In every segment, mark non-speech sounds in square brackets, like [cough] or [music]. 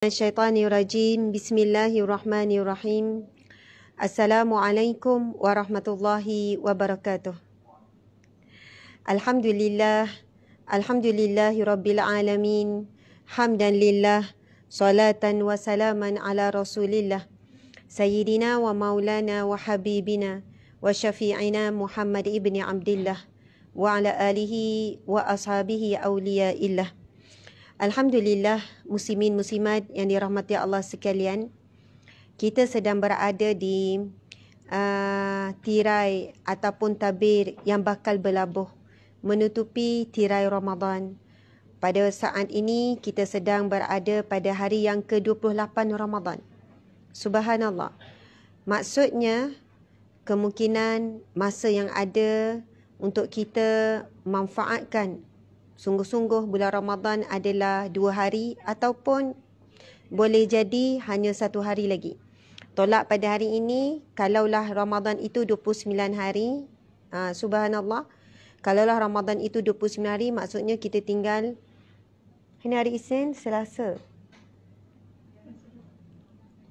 Bismillahirrahmanirrahim. Bismillahirrahmanirrahim. Assalamualaikum warahmatullahi wabarakatuh. Alhamdulillah. Alhamdulillahirabbil alamin. Hamdan lillah, salatan wa salaman ala Rasulillah. Sayyidina wa Maulana wa Habibina wa Syafi'ina Muhammad ibni Abdullah wa ala alihi wa ashabihi auliya illah. Alhamdulillah muslimin muslimat yang dirahmati Allah sekalian kita sedang berada di uh, tirai ataupun tabir yang bakal berlabuh menutupi tirai Ramadan. Pada saat ini kita sedang berada pada hari yang ke-28 Ramadan. Subhanallah. Maksudnya kemungkinan masa yang ada untuk kita manfaatkan sungguh-sungguh bulan Ramadan adalah dua hari ataupun boleh jadi hanya satu hari lagi. Tolak pada hari ini, kalaulah Ramadan itu 29 hari, ha, subhanallah, kalaulah Ramadan itu 29 hari, maksudnya kita tinggal ini hari Isnin, Selasa.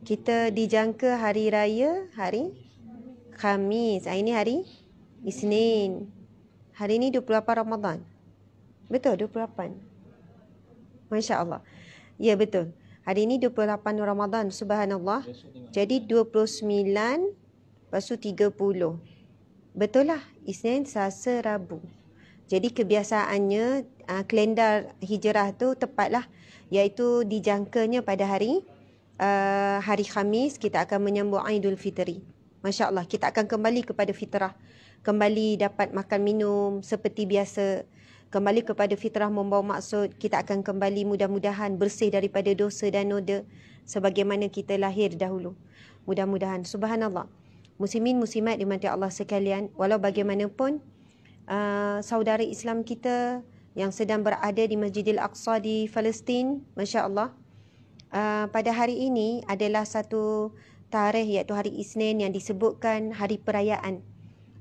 Kita dijangka hari raya, hari Khamis. Ha, ini hari Isnin. Hari ini 28 Ramadan. Betul, 28. Masya Allah. Ya, betul. Hari ini 28 Ramadhan, subhanallah. Jadi 29, lepas tu 30. Betul lah, Isnin, Selasa, Rabu. Jadi kebiasaannya, uh, kalendar hijrah tu tepatlah. Iaitu dijangkanya pada hari uh, hari Khamis, kita akan menyambut Aidilfitri. Masya Allah, kita akan kembali kepada fitrah. Kembali dapat makan minum seperti biasa kembali kepada fitrah membawa maksud kita akan kembali mudah-mudahan bersih daripada dosa dan noda sebagaimana kita lahir dahulu mudah-mudahan subhanallah muslimin muslimat dimati Allah sekalian walau bagaimanapun uh, saudara Islam kita yang sedang berada di Masjidil Aqsa di Palestin masya-Allah uh, pada hari ini adalah satu tarikh iaitu hari Isnin yang disebutkan hari perayaan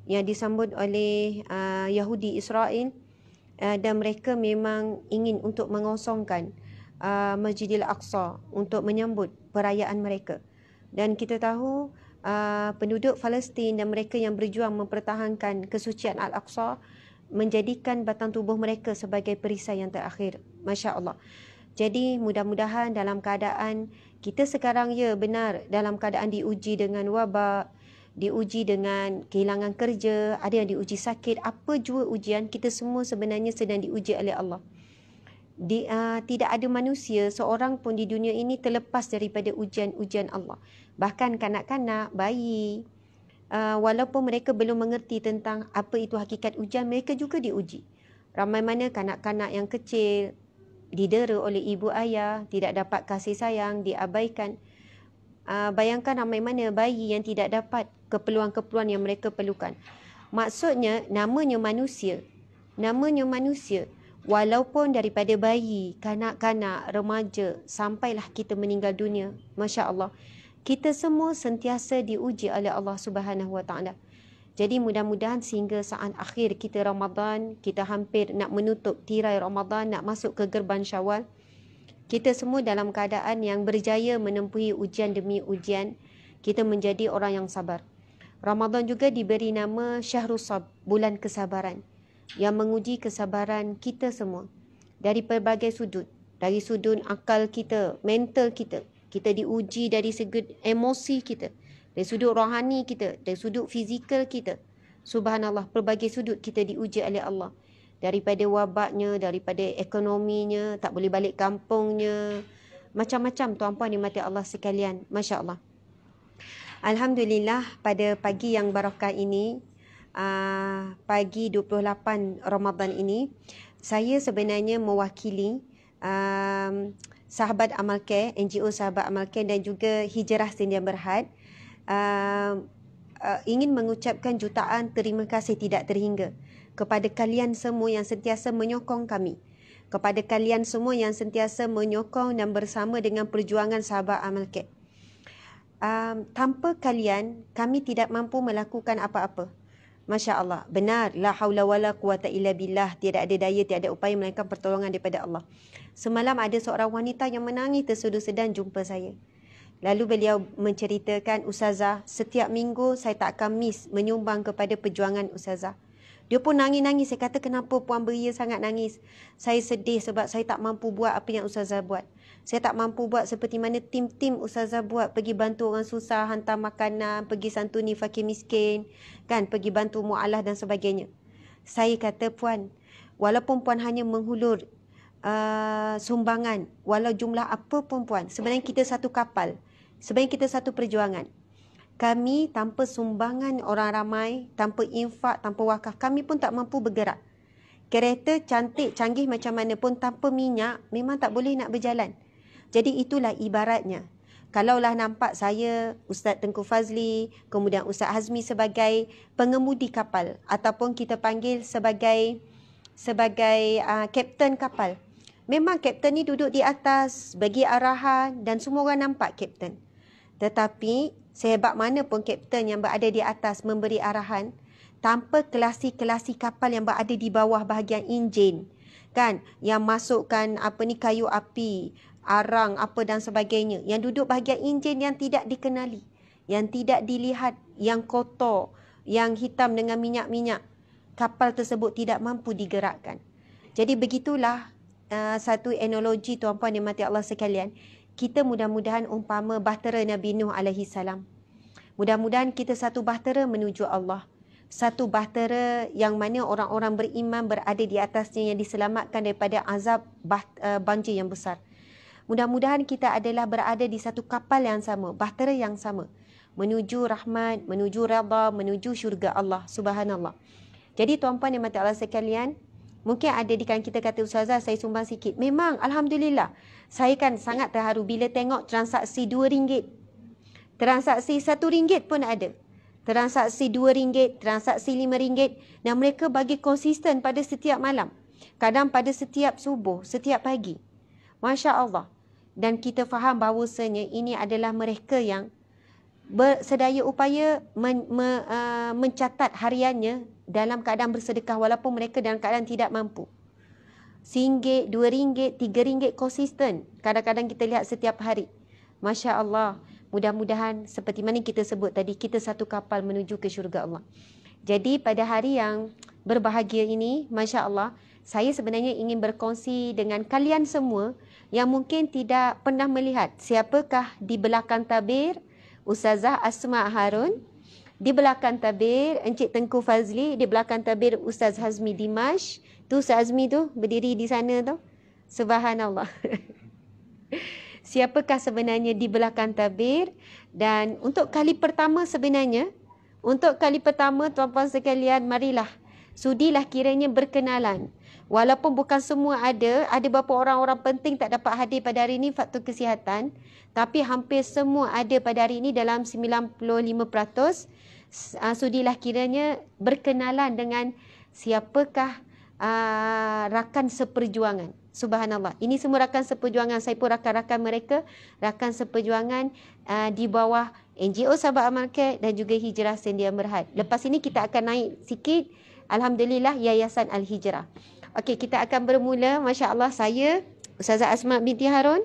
yang disambut oleh uh, Yahudi Israel Eh, dan mereka memang ingin untuk mengosongkan uh, Masjidil Aqsa untuk menyambut perayaan mereka. Dan kita tahu uh, penduduk Palestin dan mereka yang berjuang mempertahankan kesucian Al-Aqsa menjadikan batang tubuh mereka sebagai perisai yang terakhir. Masya-Allah. Jadi mudah-mudahan dalam keadaan kita sekarang ya benar dalam keadaan diuji dengan wabak diuji dengan kehilangan kerja, ada yang diuji sakit, apa jua ujian kita semua sebenarnya sedang diuji oleh Allah. Di, uh, tidak ada manusia seorang pun di dunia ini terlepas daripada ujian-ujian Allah. Bahkan kanak-kanak, bayi, uh, walaupun mereka belum mengerti tentang apa itu hakikat ujian, mereka juga diuji. Ramai mana kanak-kanak yang kecil didera oleh ibu ayah, tidak dapat kasih sayang, diabaikan. Uh, bayangkan ramai mana bayi yang tidak dapat keperluan-keperluan yang mereka perlukan. Maksudnya namanya manusia. Namanya manusia walaupun daripada bayi, kanak-kanak, remaja sampailah kita meninggal dunia, masya-Allah. Kita semua sentiasa diuji oleh Allah Subhanahu Wa Taala. Jadi mudah-mudahan sehingga saat akhir kita Ramadan, kita hampir nak menutup tirai Ramadan, nak masuk ke gerbang Syawal. Kita semua dalam keadaan yang berjaya menempuhi ujian demi ujian, kita menjadi orang yang sabar. Ramadan juga diberi nama Syahrul Sab, bulan kesabaran yang menguji kesabaran kita semua dari pelbagai sudut. Dari sudut akal kita, mental kita, kita diuji dari segi emosi kita, dari sudut rohani kita, dari sudut fizikal kita. Subhanallah, pelbagai sudut kita diuji oleh Allah. Daripada wabaknya, daripada ekonominya, tak boleh balik kampungnya. Macam-macam tuan-puan di mati Allah sekalian. Masya Allah. Alhamdulillah pada pagi yang barakah ini ah, pagi 28 Ramadan ini saya sebenarnya mewakili ah, Sahabat Amal Care, NGO Sahabat Amal Care dan juga Hijrah Sindian Berhad ah, ingin mengucapkan jutaan terima kasih tidak terhingga kepada kalian semua yang sentiasa menyokong kami kepada kalian semua yang sentiasa menyokong dan bersama dengan perjuangan sahabat Amal Kek um, tanpa kalian kami tidak mampu melakukan apa-apa. Masya Allah. Benar. La haula wala quwata illa billah. Tidak ada daya, tiada ada upaya melainkan pertolongan daripada Allah. Semalam ada seorang wanita yang menangis tersudu sedan jumpa saya. Lalu beliau menceritakan Ustazah, setiap minggu saya tak akan miss menyumbang kepada perjuangan Ustazah. Dia pun nangis-nangis. Saya kata kenapa Puan Beria sangat nangis. Saya sedih sebab saya tak mampu buat apa yang Ustazah buat. Saya tak mampu buat seperti mana tim-tim Ustazah buat pergi bantu orang susah, hantar makanan, pergi santuni fakir miskin, kan pergi bantu mu'alah dan sebagainya. Saya kata puan, walaupun puan hanya menghulur uh, sumbangan, walau jumlah apa pun puan, sebenarnya kita satu kapal, sebenarnya kita satu perjuangan. Kami tanpa sumbangan orang ramai, tanpa infak, tanpa wakaf, kami pun tak mampu bergerak. Kereta cantik, canggih macam mana pun tanpa minyak, memang tak boleh nak berjalan. Jadi itulah ibaratnya. Kalaulah nampak saya, Ustaz Tengku Fazli, kemudian Ustaz Hazmi sebagai pengemudi kapal ataupun kita panggil sebagai sebagai kapten ah, kapal. Memang kapten ni duduk di atas, bagi arahan dan semua orang nampak kapten. Tetapi sehebat mana pun kapten yang berada di atas memberi arahan tanpa kelasi-kelasi kapal yang berada di bawah bahagian enjin kan yang masukkan apa ni kayu api arang apa dan sebagainya yang duduk bahagian enjin yang tidak dikenali yang tidak dilihat yang kotor yang hitam dengan minyak-minyak kapal tersebut tidak mampu digerakkan jadi begitulah uh, satu analogi tuan-puan yang mati Allah sekalian kita mudah-mudahan umpama bahtera Nabi Nuh alaihi salam mudah-mudahan kita satu bahtera menuju Allah satu bahtera yang mana orang-orang beriman berada di atasnya yang diselamatkan daripada azab uh, banjir yang besar Mudah-mudahan kita adalah berada di satu kapal yang sama, bahtera yang sama. Menuju rahmat, menuju rada, menuju syurga Allah subhanallah. Jadi tuan-puan yang mati Allah sekalian, mungkin ada di kan kita kata Ustazah saya sumbang sikit. Memang Alhamdulillah, saya kan sangat terharu bila tengok transaksi RM2. Transaksi RM1 pun ada. Transaksi RM2, transaksi RM5 dan mereka bagi konsisten pada setiap malam. Kadang pada setiap subuh, setiap pagi. Masya Allah dan kita faham bahawasanya ini adalah mereka yang sedaya upaya men, me, uh, mencatat hariannya dalam keadaan bersedekah walaupun mereka dalam keadaan tidak mampu. Singgit, dua ringgit, tiga ringgit konsisten. Kadang-kadang kita lihat setiap hari. Masya Allah, mudah-mudahan seperti mana kita sebut tadi, kita satu kapal menuju ke syurga Allah. Jadi pada hari yang berbahagia ini, Masya Allah, saya sebenarnya ingin berkongsi dengan kalian semua yang mungkin tidak pernah melihat siapakah di belakang tabir Ustazah Asma Harun, di belakang tabir Encik Tengku Fazli, di belakang tabir Ustaz Hazmi Dimash. Tu Ustaz Hazmi tu berdiri di sana tu. Subhanallah. [laughs] siapakah sebenarnya di belakang tabir? Dan untuk kali pertama sebenarnya, untuk kali pertama tuan-tuan sekalian marilah. Sudilah kiranya berkenalan Walaupun bukan semua ada, ada beberapa orang-orang penting tak dapat hadir pada hari ini faktor kesihatan. Tapi hampir semua ada pada hari ini dalam 95%. Uh, ah, sudilah kiranya berkenalan dengan siapakah ah, rakan seperjuangan. Subhanallah. Ini semua rakan seperjuangan. Saya pun rakan-rakan mereka. Rakan seperjuangan ah, di bawah NGO Sabah Amal Care dan juga Hijrah Sendia Merhad. Lepas ini kita akan naik sikit. Alhamdulillah Yayasan Al-Hijrah. Okey, kita akan bermula. Masya Allah, saya Ustazah Asma binti Harun.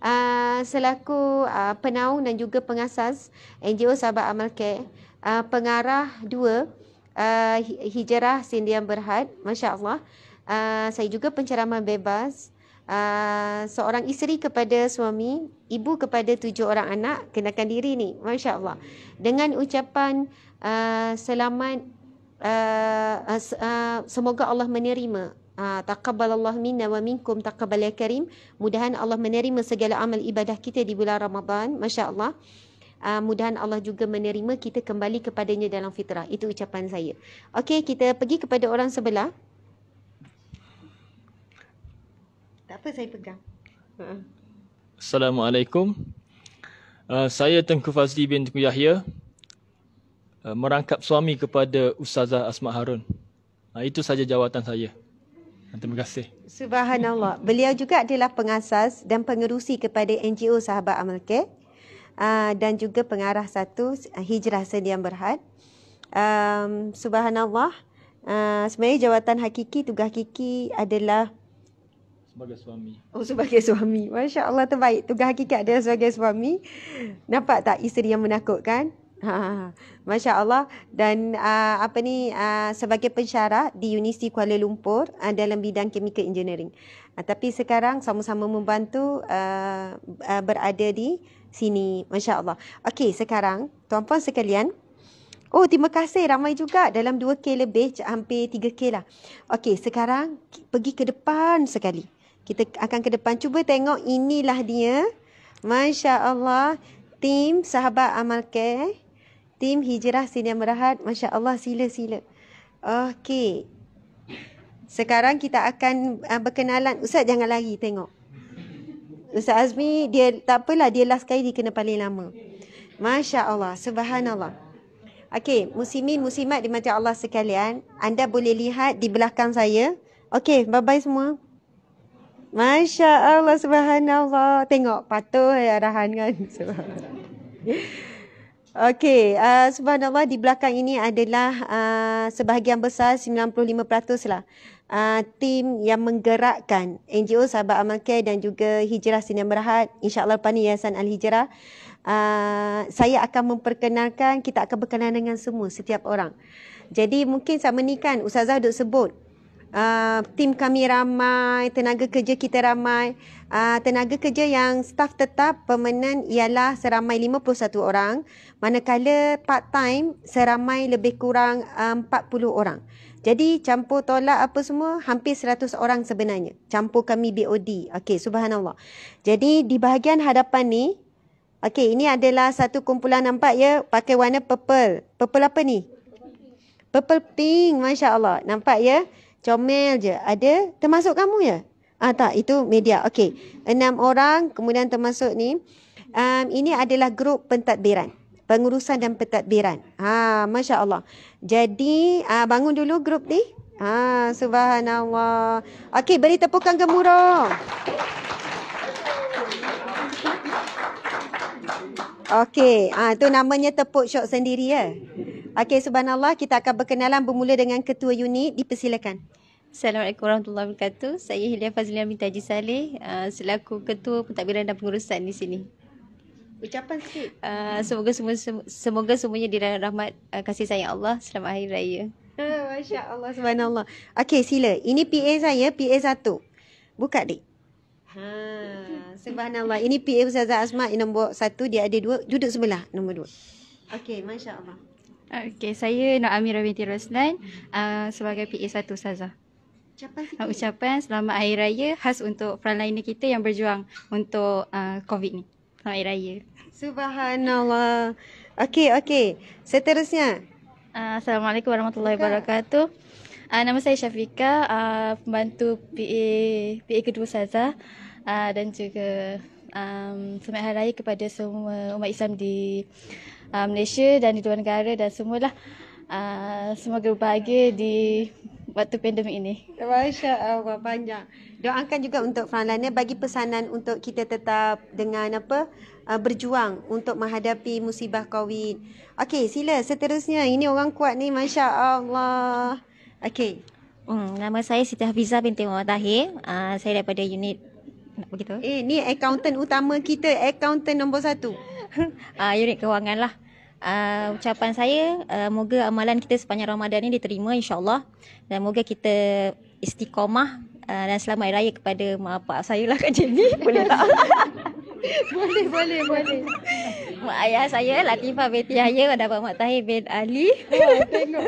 Uh, selaku uh, ah, penaung dan juga pengasas NGO Sabah Amal Care uh, Pengarah dua uh, Hijrah Sindian Berhad Masya Allah uh, Saya juga penceramah bebas uh, Seorang isteri kepada suami Ibu kepada tujuh orang anak Kenakan diri ni Masya Allah Dengan ucapan uh, selamat Ah, ah, semoga Allah menerima ah, taqabbal Allah minna wa minkum taqabbal ya karim mudah-mudahan Allah menerima segala amal ibadah kita di bulan Ramadan masya-Allah Uh, mudahan Allah juga menerima kita kembali kepadanya dalam fitrah. Itu ucapan saya. Okey, kita pergi kepada orang sebelah. Tak apa, saya pegang. Assalamualaikum. Uh, saya Tengku Fazli bin Tengku Yahya. Eh, merangkap suami kepada Ustazah Asma Harun. Ha, itu saja jawatan saya. Ha, terima kasih. Subhanallah. Beliau juga adalah pengasas dan pengerusi kepada NGO Sahabat Amal K. Eh, dan juga pengarah satu eh, Hijrah Sedian Berhad. Subhanallah. Sebenarnya jawatan hakiki, tugas kiki adalah sebagai suami. Oh sebagai suami. Masya-Allah terbaik. Tugas hakikat dia sebagai suami. Nampak tak isteri yang menakutkan? Ha, Masya Allah dan uh, apa ni uh, sebagai pensyarah di Universiti Kuala Lumpur uh, dalam bidang Kimia Engineering. Uh, tapi sekarang sama-sama membantu uh, uh, berada di sini. Masya Allah. Okey sekarang tuan-puan sekalian. Oh terima kasih ramai juga dalam 2K lebih hampir 3K lah. Okey sekarang pergi ke depan sekali. Kita akan ke depan. Cuba tengok inilah dia. Masya Allah. Tim sahabat amal care. Tim Hijrah Sinia Merahat, Masya Allah sila-sila. Okey. Sekarang kita akan uh, berkenalan. Ustaz jangan lari tengok. Ustaz Azmi, dia tak apalah dia last kali dia kena paling lama. Masya Allah, subhanallah. Okey, musimin musimat di mati Allah sekalian. Anda boleh lihat di belakang saya. Okey, bye-bye semua. Masya Allah, subhanallah. Tengok, patuh ya, arahan kan. [laughs] Subhanallah. Okey, uh, subhanallah di belakang ini adalah uh, sebahagian besar 95% lah. Uh, tim yang menggerakkan NGO Sahabat Amal Care dan juga Hijrah Sini Merahat. InsyaAllah lepas Yayasan Al-Hijrah. Uh, saya akan memperkenalkan, kita akan berkenalan dengan semua, setiap orang. Jadi mungkin sama ni kan, Ustazah duk sebut. Uh, tim kami ramai, tenaga kerja kita ramai uh, tenaga kerja yang staf tetap permanent ialah seramai 51 orang manakala part-time seramai lebih kurang ah, uh, 40 orang. Jadi campur tolak apa semua hampir 100 orang sebenarnya. Campur kami BOD. Okey, subhanallah. Jadi di bahagian hadapan ni okey, ini adalah satu kumpulan nampak ya pakai warna purple. Purple apa ni? Purple pink, masya-Allah. Nampak ya? Comel je. Ada termasuk kamu ya? Ah tak, itu media. Okey. Enam orang kemudian termasuk ni. Um, ini adalah grup pentadbiran. Pengurusan dan pentadbiran. Ha, Masya Allah. Jadi, uh, bangun dulu grup ni. Ha, subhanallah. Okey, beri tepukan gemuruh. Okey, ah ha, tu namanya tepuk syok sendiri ya. Okey, subhanallah kita akan berkenalan bermula dengan ketua unit dipersilakan. Assalamualaikum warahmatullahi wabarakatuh. Saya Hilia Fazlian binti Haji Saleh, uh, selaku Ketua Pentadbiran dan Pengurusan di sini. Ucapan sikit. Uh, semoga semua semoga semuanya diraih rahmat uh, kasih sayang Allah. Selamat Hari Raya. Ha, Masya Allah, subhanallah. Okey, sila. Ini PA saya, PA satu. Buka, dek. Ha, subhanallah. Ini PA Ustazah Azmat, nombor satu. Dia ada dua. Duduk sebelah, nombor dua. Okey, Masya Allah. Okey, saya Nur amirah binti Roslan uh, sebagai PA satu Ustazah ucapan sikit. Ucapan selamat hari raya khas untuk frontliner kita yang berjuang untuk uh, COVID ni. Selamat hari raya. Subhanallah. Okey, okey. Seterusnya. Uh, Assalamualaikum warahmatullahi Syafika. wabarakatuh. Uh, nama saya Syafika, uh, ah, pembantu PA PA kedua Saza uh, dan juga um, selamat hari raya kepada semua umat Islam di uh, Malaysia dan di luar negara dan semualah. Uh, semoga berbahagia di waktu pandemik ini. Masya Allah banyak. Doakan juga untuk frontliner eh, bagi pesanan untuk kita tetap dengan apa eh, berjuang untuk menghadapi musibah COVID. Okey sila seterusnya ini orang kuat ni Masya Allah. Okey. Hmm, nama saya Siti Hafizah binti Muhammad Tahir. Uh, saya daripada unit nak begitu. Eh, ni accountant utama kita, accountant nombor satu. [laughs] Ah, uh, unit kewangan lah uh, ucapan saya uh, moga amalan kita sepanjang Ramadan ini diterima insyaallah dan moga kita istiqomah uh, dan selamat raya kepada mak saya lah kat JB [laughs] boleh tak boleh boleh boleh mak ayah saya Latifah binti Yahya dapat mak Tahir bin Ali. Wah, oh, tengok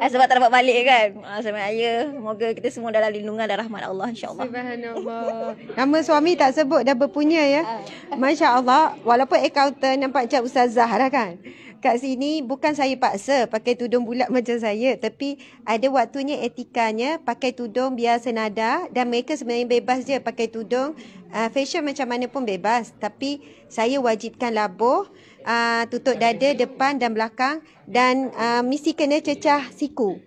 ha. Sebab tak dapat balik kan. Ah sama ayah. moga kita semua dalam lindungan dan rahmat Allah insya-Allah. Subhanallah. Nama suami tak sebut dah berpunya ya. Ah. Masya-Allah. Walaupun accountant nampak macam ustazah dah kan kat sini bukan saya paksa pakai tudung bulat macam saya tapi ada waktunya etikanya pakai tudung biar senada dan mereka sebenarnya bebas je pakai tudung uh, fashion macam mana pun bebas tapi saya wajibkan labuh uh, tutup dada depan dan belakang dan uh, ah, mesti kena cecah siku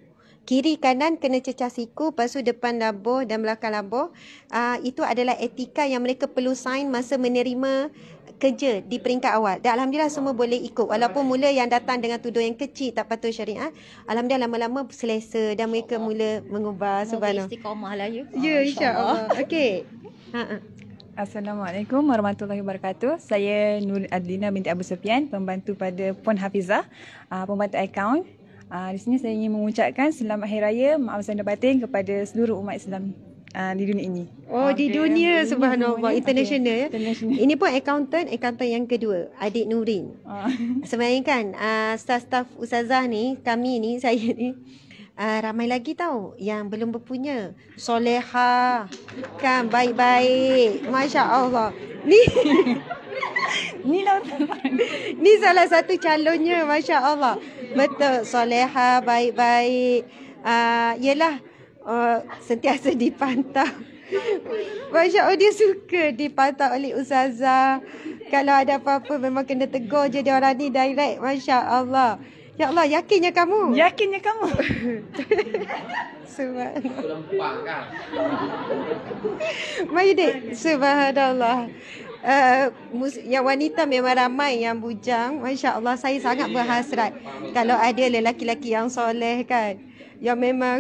kiri kanan kena cecah siku lepas tu depan labuh dan belakang labuh uh, itu adalah etika yang mereka perlu sign masa menerima kerja di peringkat awal. Dan alhamdulillah ya. semua boleh ikut walaupun mula yang datang dengan tuduh yang kecil tak patut syariah. alhamdulillah lama-lama selesa dan mereka mula mengubah subhanallah. Mesti istiqomah lah you. Ya, yeah, ya, insya Okey. [laughs] Assalamualaikum warahmatullahi wabarakatuh. Saya Nur Adlina binti Abu Sufyan, pembantu pada Puan Hafizah, ah, pembantu akaun. Ah, di sini saya ingin mengucapkan selamat hari raya, maaf sanda batin kepada seluruh umat Islam uh, di dunia ini. Oh, okay. di dunia ini subhanallah, ya. international ya. Okay. Ini pun accountant, accountant yang kedua, adik Nurin. Oh. Ah. [laughs] Sebenarnya kan, uh, ah, staff-staff usazah ni, kami ni, [laughs] saya ni, uh, ramai lagi tau yang belum berpunya. Soleha, kan, baik-baik. Masya Allah. Ni... [laughs] Ni lah Ni salah satu calonnya Masya Allah Betul Soleha Baik-baik uh, Yelah Yelah uh, sentiasa dipantau. Masya Allah oh, dia suka dipantau oleh Ustazah. Kalau ada apa-apa memang kena tegur je dia orang ni direct. Masya Allah. Ya Allah, yakinnya kamu. Yakinnya kamu. [laughs] Subhanallah. Subhanallah. Uh, yang wanita memang ramai yang bujang Masya Allah saya sangat berhasrat Kalau ada lelaki-lelaki yang soleh kan Yang memang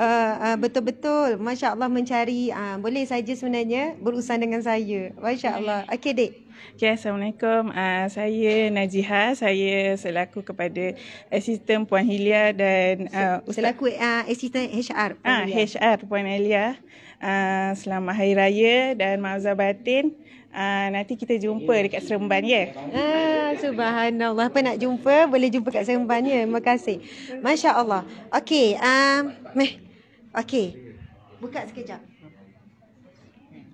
Eh, eh, betul-betul Masya Allah mencari uh, Boleh saja sebenarnya berusaha dengan saya Masya Allah Okey dek Okay, Assalamualaikum. Uh, saya Najiha. Saya selaku kepada asisten Puan Hilia dan uh, Selaku uh, asisten HR. Ah, uh, HR Puan Hilia. Uh, selamat Hari Raya dan Mazhar Batin. Uh, nanti kita jumpa ya. dekat Seremban ya. Yeah. subhanallah. Apa nak jumpa? Boleh jumpa kat Seremban ya. Terima kasih. Masya-Allah. Okey, um, meh. Okey. Buka sekejap.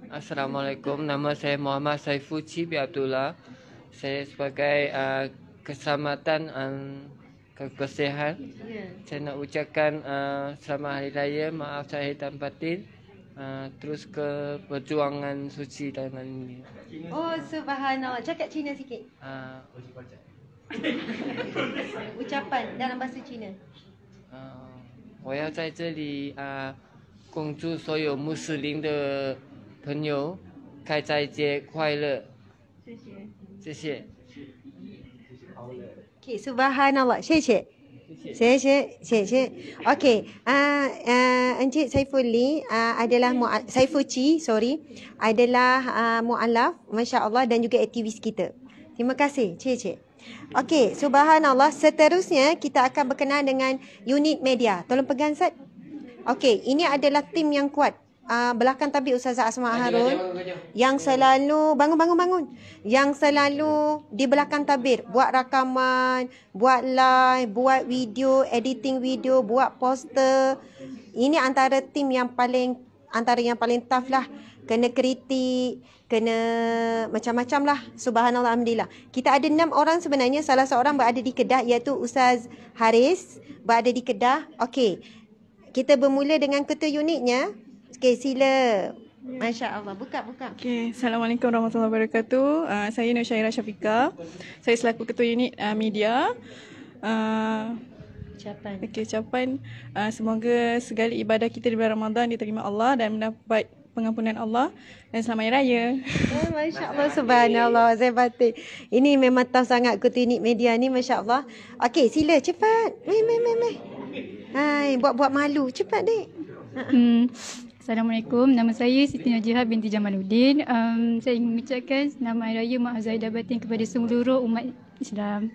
Assalamualaikum. Nama saya Muhammad Saifu Cib Abdullah. Saya sebagai uh, keselamatan dan um, kekesihan. Yeah. Saya nak ucapkan uh, selamat hari raya. Maaf saya hitam batin. Uh, terus ke perjuangan suci dan ini. Oh, subhanallah. Cakap Cina sikit. Uh, Ucapan dalam bahasa Cina. 我要在这里啊，恭、呃、祝所有穆斯林的朋友开斋节快乐。谢谢。谢谢。Okay, subhanallah. 谢谢。谢谢，谢谢。OK，啊啊，Encik Saifuli 啊、uh, adalah mu Saifuchi, sorry, adalah uh, ah, mu alaf, masya Allah dan juga aktivis kita. Terima kasih, cie cie. Okey, subhanallah. Seterusnya kita akan berkenaan dengan unit media. Tolong pegang Sat. Okey, ini adalah tim yang kuat. Uh, belakang tabi Ustazah Asma Harun yang selalu bangun bangun bangun yang selalu di belakang tabir buat rakaman buat live buat video editing video buat poster ini antara tim yang paling antara yang paling tough lah kena kritik, kena macam-macam lah. Subhanallah, Alhamdulillah. Kita ada enam orang sebenarnya. Salah seorang berada di Kedah iaitu Ustaz Haris berada di Kedah. Okey. Kita bermula dengan ketua unitnya. Okey, sila. Masya Allah. Buka, buka. Okey. Assalamualaikum warahmatullahi wabarakatuh. Uh, saya Nur Syairah Syafiqa. Saya selaku ketua unit uh, media. Uh, ucapan. Okey, ucapan. Uh, semoga segala ibadah kita di bulan Ramadan diterima Allah dan mendapat pengampunan Allah dan selamat raya. Eh, ya, Masya Allah subhanallah Zebatik. Ini memang tahu sangat ke tinik media ni Masya Allah. Okey sila cepat. Meh mai, mai, mai. Hai buat-buat malu cepat dek. Hmm. Assalamualaikum. Nama saya Siti Najihah binti Jamaluddin. Um, saya ingin mengucapkan selamat raya Mak Zahidah Batin kepada seluruh umat Islam.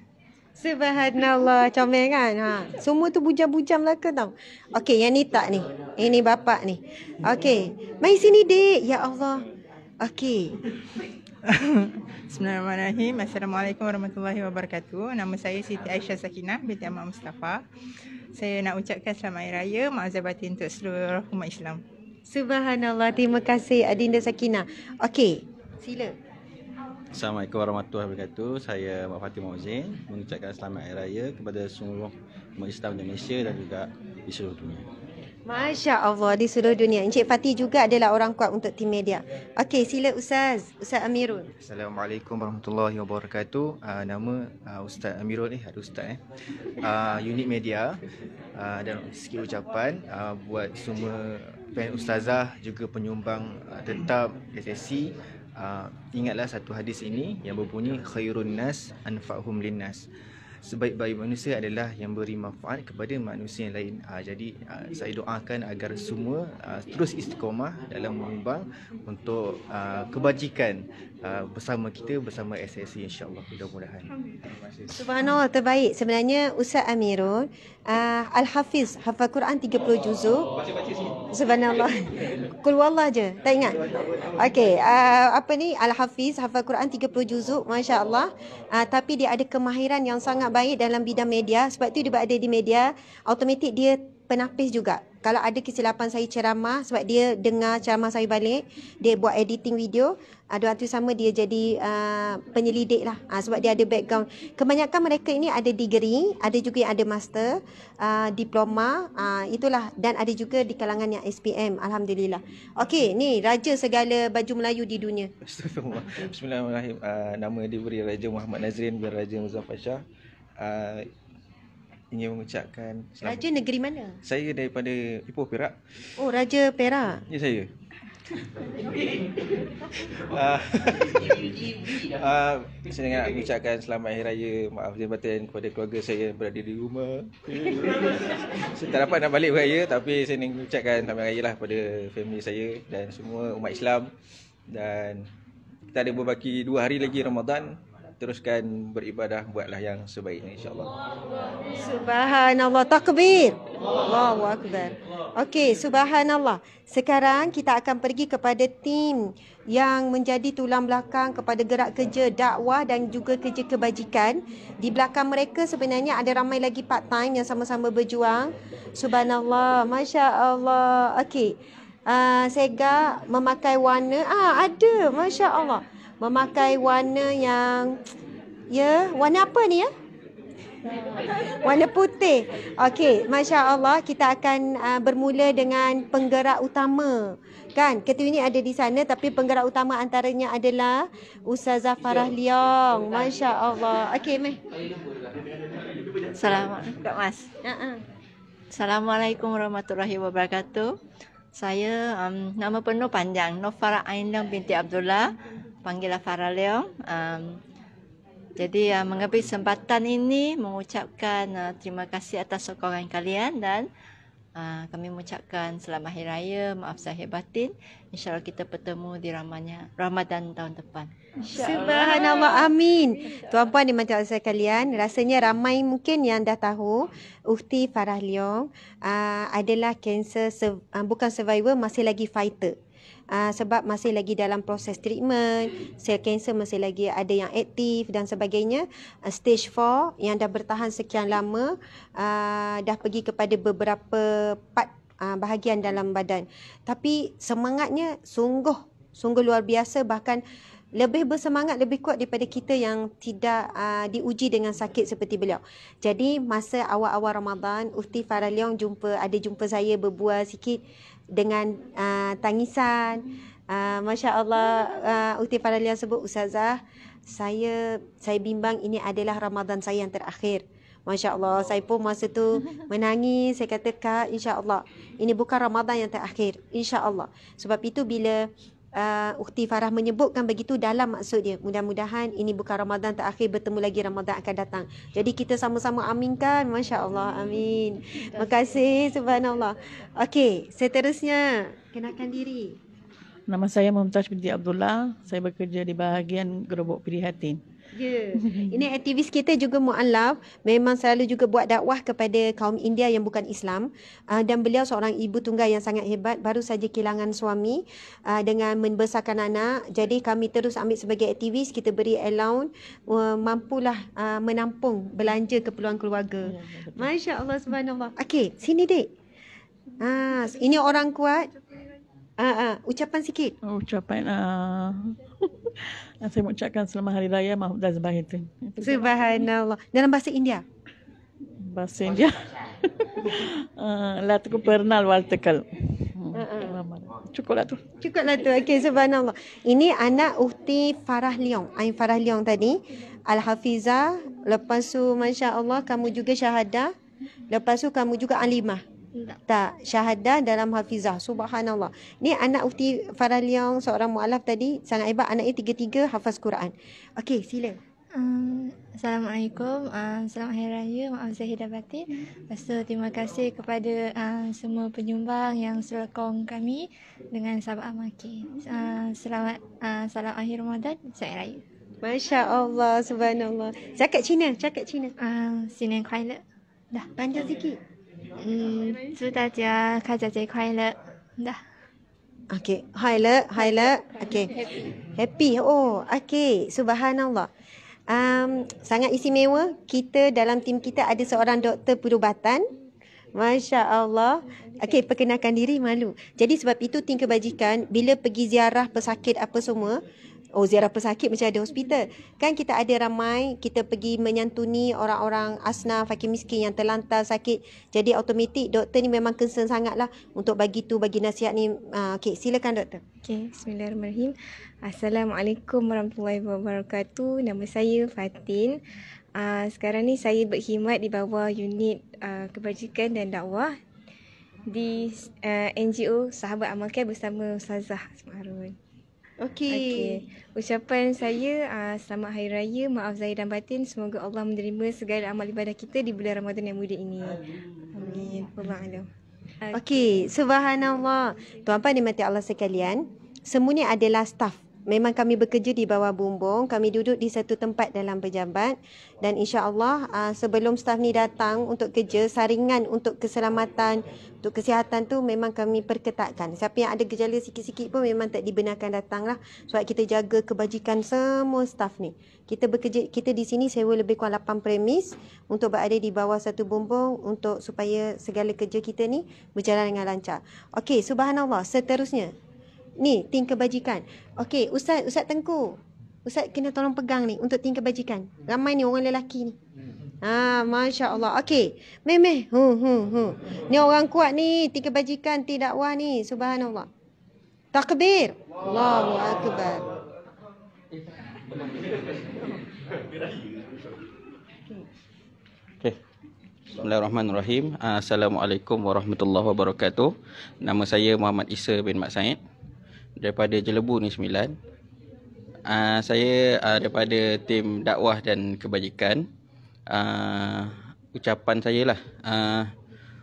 Subhanallah, comel kan? Ha. Semua tu bujang-bujang lah tau? Okey, yang ni tak ni. Ini bapak ni. Okey. Mari sini, dek. Ya Allah. Okey. Bismillahirrahmanirrahim. Assalamualaikum warahmatullahi wabarakatuh. Nama saya Siti Aisyah Sakinah binti Ahmad Mustafa. Saya nak ucapkan selamat hari raya, maaf batin untuk seluruh umat Islam. Subhanallah. Terima kasih Adinda Sakinah. Okey. Sila. Assalamualaikum warahmatullahi wabarakatuh. Saya Mak Fatimah Mauzin mengucapkan selamat hari raya kepada seluruh umat Islam Indonesia dan juga di seluruh dunia. Masya Allah di seluruh dunia. Encik Fatih juga adalah orang kuat untuk tim media. Okey, sila Ustaz, Ustaz Amirul. Assalamualaikum warahmatullahi wabarakatuh. Uh, nama uh, Ustaz Amirul ni, eh, ada Ustaz eh. Uh, unit media uh, dan sikit ucapan uh, buat semua pen ustazah juga penyumbang uh, tetap SSC uh, ingatlah satu hadis ini yang berbunyi khairun nas anfa'hum linnas sebaik-baik manusia adalah yang beri manfaat kepada manusia yang lain. Uh, jadi uh, saya doakan agar semua uh, terus istiqomah dalam mengembang untuk uh, kebajikan uh, bersama kita bersama SSC insya-Allah mudah-mudahan. Subhanallah terbaik sebenarnya Ustaz Amirul uh, Al-Hafiz hafal Quran 30 juzuk. Subhanallah. Kul wallah je. Tak ingat. Okey, uh, apa ni Al-Hafiz hafal Quran 30 juzuk, masya-Allah. Uh, tapi dia ada kemahiran yang sangat baik dalam bidang media. Sebab tu dia berada di media, automatik dia penapis juga kalau ada kesilapan saya ceramah sebab dia dengar ceramah saya balik dia buat editing video ada ah, waktu sama dia jadi uh, penyelidik lah uh, sebab dia ada background kebanyakan mereka ini ada degree ada juga yang ada master uh, diploma uh, itulah dan ada juga di kalangan yang SPM Alhamdulillah Okey, ni raja segala baju Melayu di dunia Bismillahirrahmanirrahim uh, nama diberi Raja Muhammad Nazrin bin Raja Muzaffar Shah uh, ingin mengucapkan selamat. Raja negeri mana? Saya daripada Ipoh Perak. Oh, Raja Perak. Ya saya. [laughs] Ah. uh, saya ingin mengucapkan selamat hari raya maaf jabatan kepada keluarga saya yang berada di rumah. [laughs] saya tak dapat nak balik raya tapi saya ingin mengucapkan selamat raya lah pada family saya dan semua umat Islam dan kita ada berbaki dua hari lagi Ramadan teruskan beribadah buatlah yang sebaik insyaallah subhanallah takbir Allahu akbar okey subhanallah sekarang kita akan pergi kepada tim yang menjadi tulang belakang kepada gerak kerja dakwah dan juga kerja kebajikan di belakang mereka sebenarnya ada ramai lagi part time yang sama-sama berjuang subhanallah Allah. okey uh, sega memakai warna ah ada Masya Allah memakai warna yang ya warna apa ni ya warna putih okey masya-Allah kita akan uh, bermula dengan penggerak utama kan ketua ini ada di sana tapi penggerak utama antaranya adalah ustazah Farah ya. Liang masya-Allah okey meh Salam, Kak Mas. Uh-uh. Assalamualaikum warahmatullahi wabarakatuh. Saya um, nama penuh panjang Nofara Ainlam binti Abdullah panggilan Farah Leong. Um, jadi uh, mengambil kesempatan ini mengucapkan uh, terima kasih atas sokongan kalian dan uh, kami mengucapkan selamat hari raya, maaf zahir batin. InsyaAllah kita bertemu di ramanya, Ramadan tahun depan. Subhanallah amin. Tuan-puan di mata saya kalian, rasanya ramai mungkin yang dah tahu Ufti Farah Leong uh, adalah cancer uh, bukan survivor masih lagi fighter uh, sebab masih lagi dalam proses treatment, sel kanser masih lagi ada yang aktif dan sebagainya. Uh, stage 4 yang dah bertahan sekian lama uh, dah pergi kepada beberapa part uh, bahagian dalam badan. Tapi semangatnya sungguh sungguh luar biasa bahkan lebih bersemangat lebih kuat daripada kita yang tidak uh, diuji dengan sakit seperti beliau. Jadi masa awal-awal Ramadan, Ufti Farah Leong jumpa ada jumpa saya berbual sikit dengan uh, tangisan uh, Masya Allah uh, ah, Uti Paralia sebut Ustazah saya saya bimbang ini adalah Ramadan saya yang terakhir Masya Allah oh. saya pun masa tu menangis saya kata Kak insya Allah ini bukan Ramadan yang terakhir insya Allah sebab itu bila uh, ah, Ukhti Farah menyebutkan begitu dalam maksud dia. Mudah-mudahan ini bukan Ramadan terakhir bertemu lagi Ramadan akan datang. Jadi kita sama-sama aminkan. Masya Allah. Amin. Terima kasih. Subhanallah. Okey. Seterusnya. Kenakan diri. Nama saya Mumtaz binti Abdullah. Saya bekerja di bahagian gerobok pilihatin. Ya. [laughs] Ini aktivis kita juga mualaf memang selalu juga buat dakwah kepada kaum India yang bukan Islam uh, dan beliau seorang ibu tunggal yang sangat hebat baru saja kehilangan suami uh, dengan membesarkan anak. Jadi kami terus ambil sebagai aktivis kita beri allowance uh, mampulah uh, menampung belanja keperluan keluarga. Ya, ya, Masya-Allah subhanallah. Okey, sini dek. Ah, ini orang kuat. Ah, uh, uh, ucapan sikit. Oh, ucapan uh... Saya mengucapkan selamat hari raya maaf dan sebahagian. Subhanallah. Dalam bahasa India. Bahasa India. La [laughs] eh, lah, tu pernah wal tekal. Hmm, ah, ah. Cukuplah tu. Cukuplah tu. Okey, subhanallah. Ini anak Uhti Farah Leong. Ain Farah Leong tadi. Al-Hafizah. Lepas tu, Masya Allah, kamu juga syahadah. Lepas tu, kamu juga Alimah. Tak, syahadah dalam hafizah. Subhanallah. Ni anak ukti Farah Leong, seorang mu'alaf tadi. Sangat hebat. Anaknya tiga-tiga hafaz Quran. Okey, sila. Um, Assalamualaikum. Uh, selamat Hari Raya. Maaf saya dah batin. Lepas tu, terima kasih kepada uh, semua penyumbang yang selokong kami dengan sahabat Amaki. Uh, selamat uh, salam akhir Ramadan. Saya Raya. Masya Allah, subhanallah. Cakap Cina, cakap Cina. Uh, Sinan Kuala. Dah, panjang sikit le, le, Okay, Okay, happy, Oh, Um, sangat istimewa kita dalam tim kita ada seorang doktor perubatan. Masya Allah. Okay, perkenalkan diri malu. Jadi sebab itu tim kebajikan bila pergi ziarah pesakit apa semua, Oh ziarah pesakit macam ada hospital. Kan kita ada ramai kita pergi menyantuni orang-orang asna fakir miskin yang terlantar sakit. Jadi automatik doktor ni memang concern sangatlah untuk bagi tu bagi nasihat ni. Uh, ah, okay silakan doktor. Okay bismillahirrahmanirrahim. Assalamualaikum warahmatullahi wabarakatuh. Nama saya Fatin. Uh, sekarang ni saya berkhidmat di bawah unit uh, kebajikan dan dakwah di uh, NGO Sahabat Amal Kair bersama Ustazah Asmarun. Okey. Okay. Ucapan saya uh, selamat hari raya, maaf zahir dan batin. Semoga Allah menerima segala amal ibadah kita di bulan Ramadan yang mudah ini. Amin. Wallahualam. Okey, subhanallah. Tuan-tuan dan mati Allah sekalian, semuanya adalah staff memang kami bekerja di bawah bumbung, kami duduk di satu tempat dalam pejabat dan insya-Allah ah, sebelum staf ni datang untuk kerja, saringan untuk keselamatan, untuk kesihatan tu memang kami perketatkan. Siapa yang ada gejala sikit-sikit pun memang tak dibenarkan datang lah. sebab kita jaga kebajikan semua staf ni. Kita bekerja kita di sini sewa lebih kurang 8 premis untuk berada di bawah satu bumbung untuk supaya segala kerja kita ni berjalan dengan lancar. Okey, subhanallah. Seterusnya, ni ting kebajikan. Okey, Ustaz, Ustaz Tengku. Ustaz kena tolong pegang ni untuk ting kebajikan. Ramai ni orang lelaki ni. Hmm. Ha, ah, Masya Allah. Okey. Meh, meh. Hu, hu, hu. Ni orang kuat ni. ting kebajikan, tim dakwah ni. Subhanallah. Takbir. Allahu Akbar. Okay. Bismillahirrahmanirrahim. Assalamualaikum warahmatullahi wabarakatuh. Nama saya Muhammad Isa bin Mat Said daripada Jelebu ni sembilan uh, Saya uh, daripada tim dakwah dan kebajikan uh, Ucapan saya lah uh,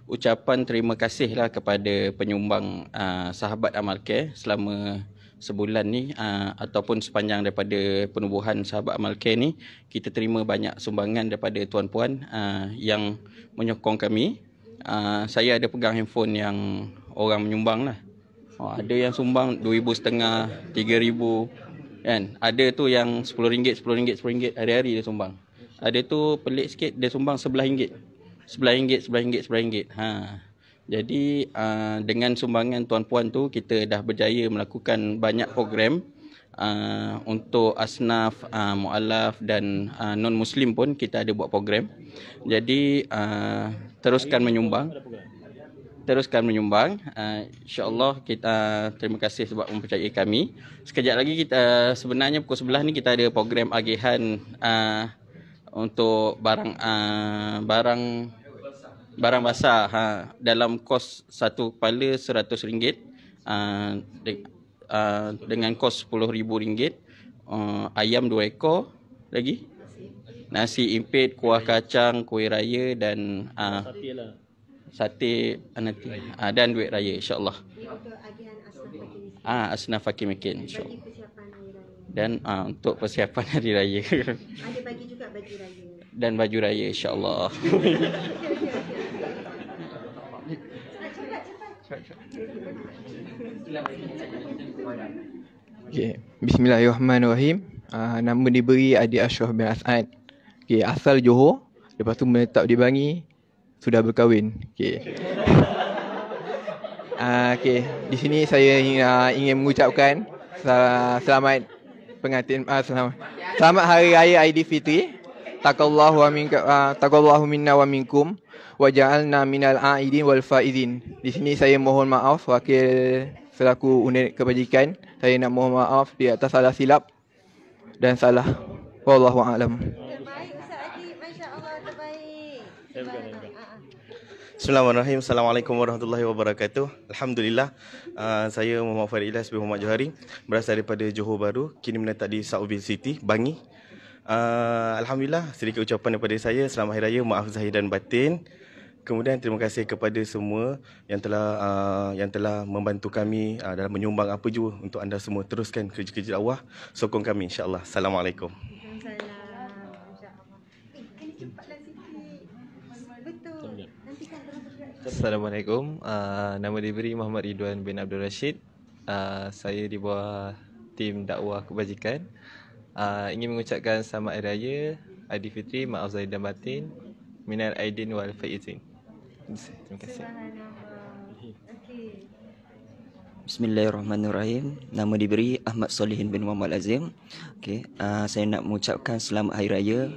Ucapan terima kasih lah kepada penyumbang uh, sahabat Amal Care selama sebulan ni aa, ataupun sepanjang daripada penubuhan sahabat amal care ni kita terima banyak sumbangan daripada tuan-puan yang menyokong kami aa, saya ada pegang handphone yang orang menyumbang lah Oh, ada yang sumbang RM2,500, RM3,000 kan. Ada tu yang RM10, RM10, RM10 hari-hari dia sumbang. Ada tu pelik sikit dia sumbang RM11. RM11, RM11, RM11. Ha. Jadi uh, dengan sumbangan tuan-puan tu kita dah berjaya melakukan banyak program uh, untuk asnaf, ah, mu'alaf dan non-muslim pun kita ada buat program. Jadi uh, teruskan menyumbang teruskan menyumbang. Uh, InsyaAllah kita uh, terima kasih sebab mempercayai kami. Sekejap lagi kita uh, sebenarnya pukul sebelah ni kita ada program agihan uh, untuk barang uh, barang barang basah ha, dalam kos satu kepala seratus ringgit uh, de, uh, dengan kos sepuluh ribu ringgit uh, ayam dua ekor lagi nasi impit kuah kacang kuih raya dan uh, sate nanti ha, dan duit raya insyaallah ah ha, asnaf fakir makin insyaallah dan ha, untuk persiapan hari raya [laughs] ada bagi juga baju raya dan baju raya insyaallah [laughs] Okay. Bismillahirrahmanirrahim uh, Nama diberi Adi Ashraf bin As'ad okay. Asal Johor Lepas tu menetap di Bangi sudah berkahwin. Okey. [laughs] Ah uh, okey, di sini saya uh, ingin mengucapkan selamat pengantin uh, selamat. Selamat hari raya Aidilfitri. Takallahu minka uh, ah, takallahu minna wa minkum wa ja'alna minal aidin wal faizin. Di sini saya mohon maaf wakil selaku unit kebajikan. Saya nak mohon maaf di atas salah silap dan salah. Wallahu a'lam. Terbaik Ustaz Adi, masya-Allah terbaik. terbaik. Bismillahirrahmanirrahim. Assalamualaikum warahmatullahi wabarakatuh. Alhamdulillah. Uh, saya Muhammad Farid Ilyas Muhammad Johari. Berasal daripada Johor Baru. Kini menetap di Saubil City, Bangi. Uh, Alhamdulillah. Sedikit ucapan daripada saya. Selamat Hari Raya. Maaf Zahir dan Batin. Kemudian terima kasih kepada semua yang telah uh, yang telah membantu kami uh, dalam menyumbang apa jua untuk anda semua teruskan kerja-kerja Allah, Sokong kami insya-Allah. Assalamualaikum. Assalamualaikum. Uh, nama diberi Muhammad Ridwan bin Abdul Rashid. Uh, saya di bawah tim dakwah kebajikan. Uh, ingin mengucapkan selamat hari raya Aidilfitri, maaf zahir dan batin. Minal aidin wal faizin. Terima kasih. Bismillahirrahmanirrahim. Nama diberi Ahmad Solihin bin Muhammad Azim. Okay. Uh, saya nak mengucapkan selamat hari raya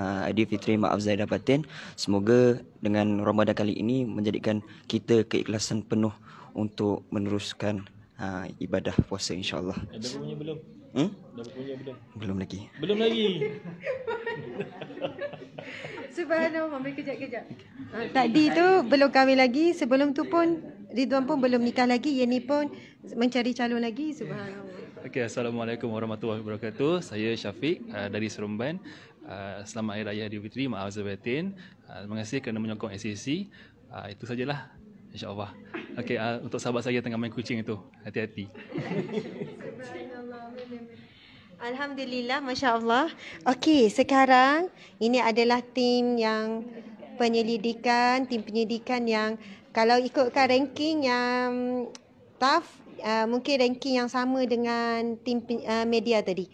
uh, Fitri, maaf Zahidah batin semoga dengan Ramadan kali ini menjadikan kita keikhlasan penuh untuk meneruskan uh, ibadah puasa insyaallah ada punya belum hmm ada punya belum belum lagi belum lagi [laughs] Subhanallah, ambil kejap-kejap. Ah, tadi tu belum kahwin lagi, sebelum tu pun Ridwan pun belum nikah lagi, ni pun mencari calon lagi, subhanallah. Okay, Assalamualaikum warahmatullahi wabarakatuh. Saya Syafiq uh, dari Seremban. Uh, Selamat Hari Raya Idul Fitri, maaf Zabatin. Uh, terima kasih kerana menyokong SCC. Uh, itu sajalah. InsyaAllah. Okay, uh, untuk sahabat saya tengah main kucing itu. Hati-hati. Alhamdulillah, masyaallah. Allah. Okey, sekarang ini adalah tim yang penyelidikan, tim penyelidikan yang kalau ikutkan ranking yang tough, uh, mungkin ranking yang sama dengan tim uh, media tadi.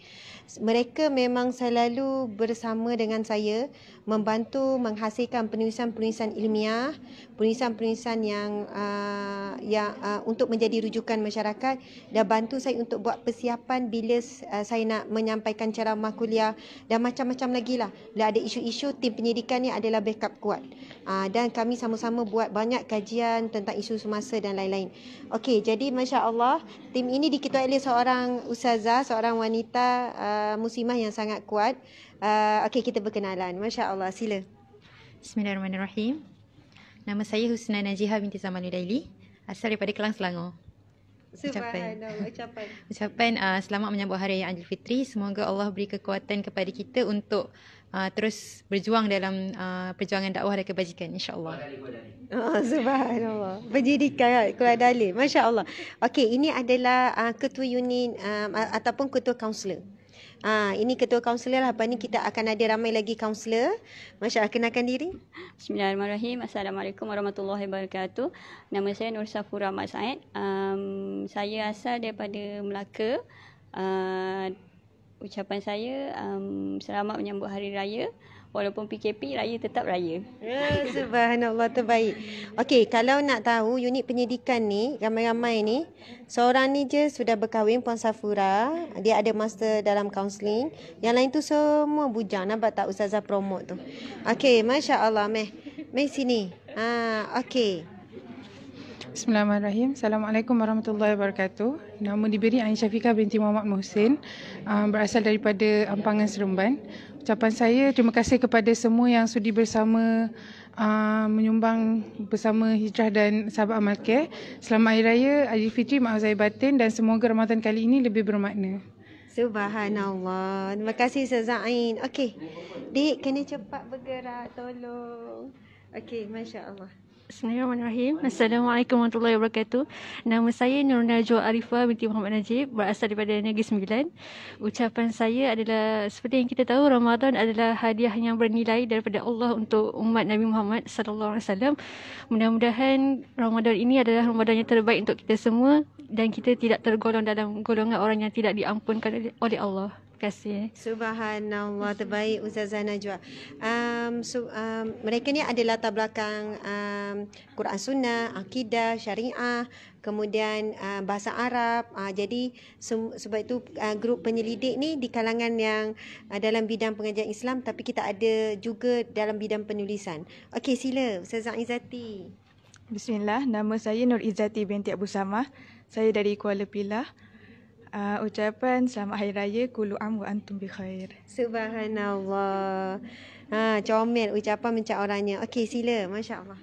Mereka memang selalu bersama dengan saya membantu menghasilkan penulisan-penulisan ilmiah, penulisan-penulisan yang uh, yang uh, untuk menjadi rujukan masyarakat dan bantu saya untuk buat persiapan bila uh, saya nak menyampaikan ceramah kuliah dan macam-macam lagi lah. Bila ada isu-isu, tim penyidikan ni adalah backup kuat. Uh, dan kami sama-sama buat banyak kajian tentang isu semasa dan lain-lain. Okey, jadi Masya Allah, tim ini diketuai oleh seorang usazah, seorang wanita uh, muslimah yang sangat kuat. Uh, okay, kita berkenalan. Masya Allah, sila. Bismillahirrahmanirrahim. Nama saya Husna Najiha binti Zamanudaili. Asal daripada Kelang Selangor. Subhanallah, ucapan. Ucapan, uh, selamat menyambut Hari yang Anjil Fitri. Semoga Allah beri kekuatan kepada kita untuk uh, terus berjuang dalam uh, perjuangan dakwah dan kebajikan insya-Allah. Oh, subhanallah. Berjidikan kan? keluar dalil. Masya-Allah. Okey, ini adalah uh, ketua unit uh, ataupun ketua kaunselor. Ha, ini ketua kaunselor lah. Lepas ni kita akan ada ramai lagi kaunselor. Masya Allah, kenalkan diri. Bismillahirrahmanirrahim. Assalamualaikum warahmatullahi wabarakatuh. Nama saya Nur Safura Ahmad Said. Um, saya asal daripada Melaka. Uh, ucapan saya, um, selamat menyambut Hari Raya. Uh, walaupun PKP raya tetap raya. Ya subhanallah terbaik. Okey kalau nak tahu unit penyidikan ni ramai-ramai ni seorang ni je sudah berkahwin Puan Safura dia ada master dalam counselling yang lain tu semua bujang nampak tak Ustazah promote tu. Okey Masya Allah meh. Meh sini. Ha, Okey. Bismillahirrahmanirrahim. Assalamualaikum warahmatullahi wabarakatuh. Nama diberi Ain Syafiqah binti Muhammad Mohsin. Ah, berasal daripada Ampangan Seremban ucapan saya terima kasih kepada semua yang sudi bersama uh, menyumbang bersama Hijrah dan sahabat Amal Keh. Selamat Hari Raya, Adil Fitri, maaf saya batin dan semoga Ramadan kali ini lebih bermakna. Subhanallah. Terima kasih Ustaz Ain. Okey. Dik kena cepat bergerak tolong. Okey, masya-Allah. Bismillahirrahmanirrahim. Assalamualaikum warahmatullahi wabarakatuh. Nama saya Nur Najwa Arifah binti Muhammad Najib berasal daripada Negeri Sembilan. Ucapan saya adalah seperti yang kita tahu Ramadan adalah hadiah yang bernilai daripada Allah untuk umat Nabi Muhammad sallallahu alaihi wasallam. Mudah-mudahan Ramadan ini adalah Ramadan yang terbaik untuk kita semua dan kita tidak tergolong dalam golongan orang yang tidak diampunkan oleh Allah kasih. Subhanallah terbaik Ustazah Najwa. Um, so, um, mereka ni ada latar belakang um, Quran Sunnah, Akidah, Syariah, kemudian uh, Bahasa Arab. Uh, jadi sebab itu uh, grup penyelidik ni di kalangan yang uh, dalam bidang pengajian Islam tapi kita ada juga dalam bidang penulisan. Okey sila Ustazah Izati. Bismillah, nama saya Nur Izzati binti Abu Samah. Saya dari Kuala Pilah. Uh, ucapan selamat hari raya kulu am wa antum bi khair. Subhanallah. Ha comel ucapan macam orangnya. Okey sila masya-Allah.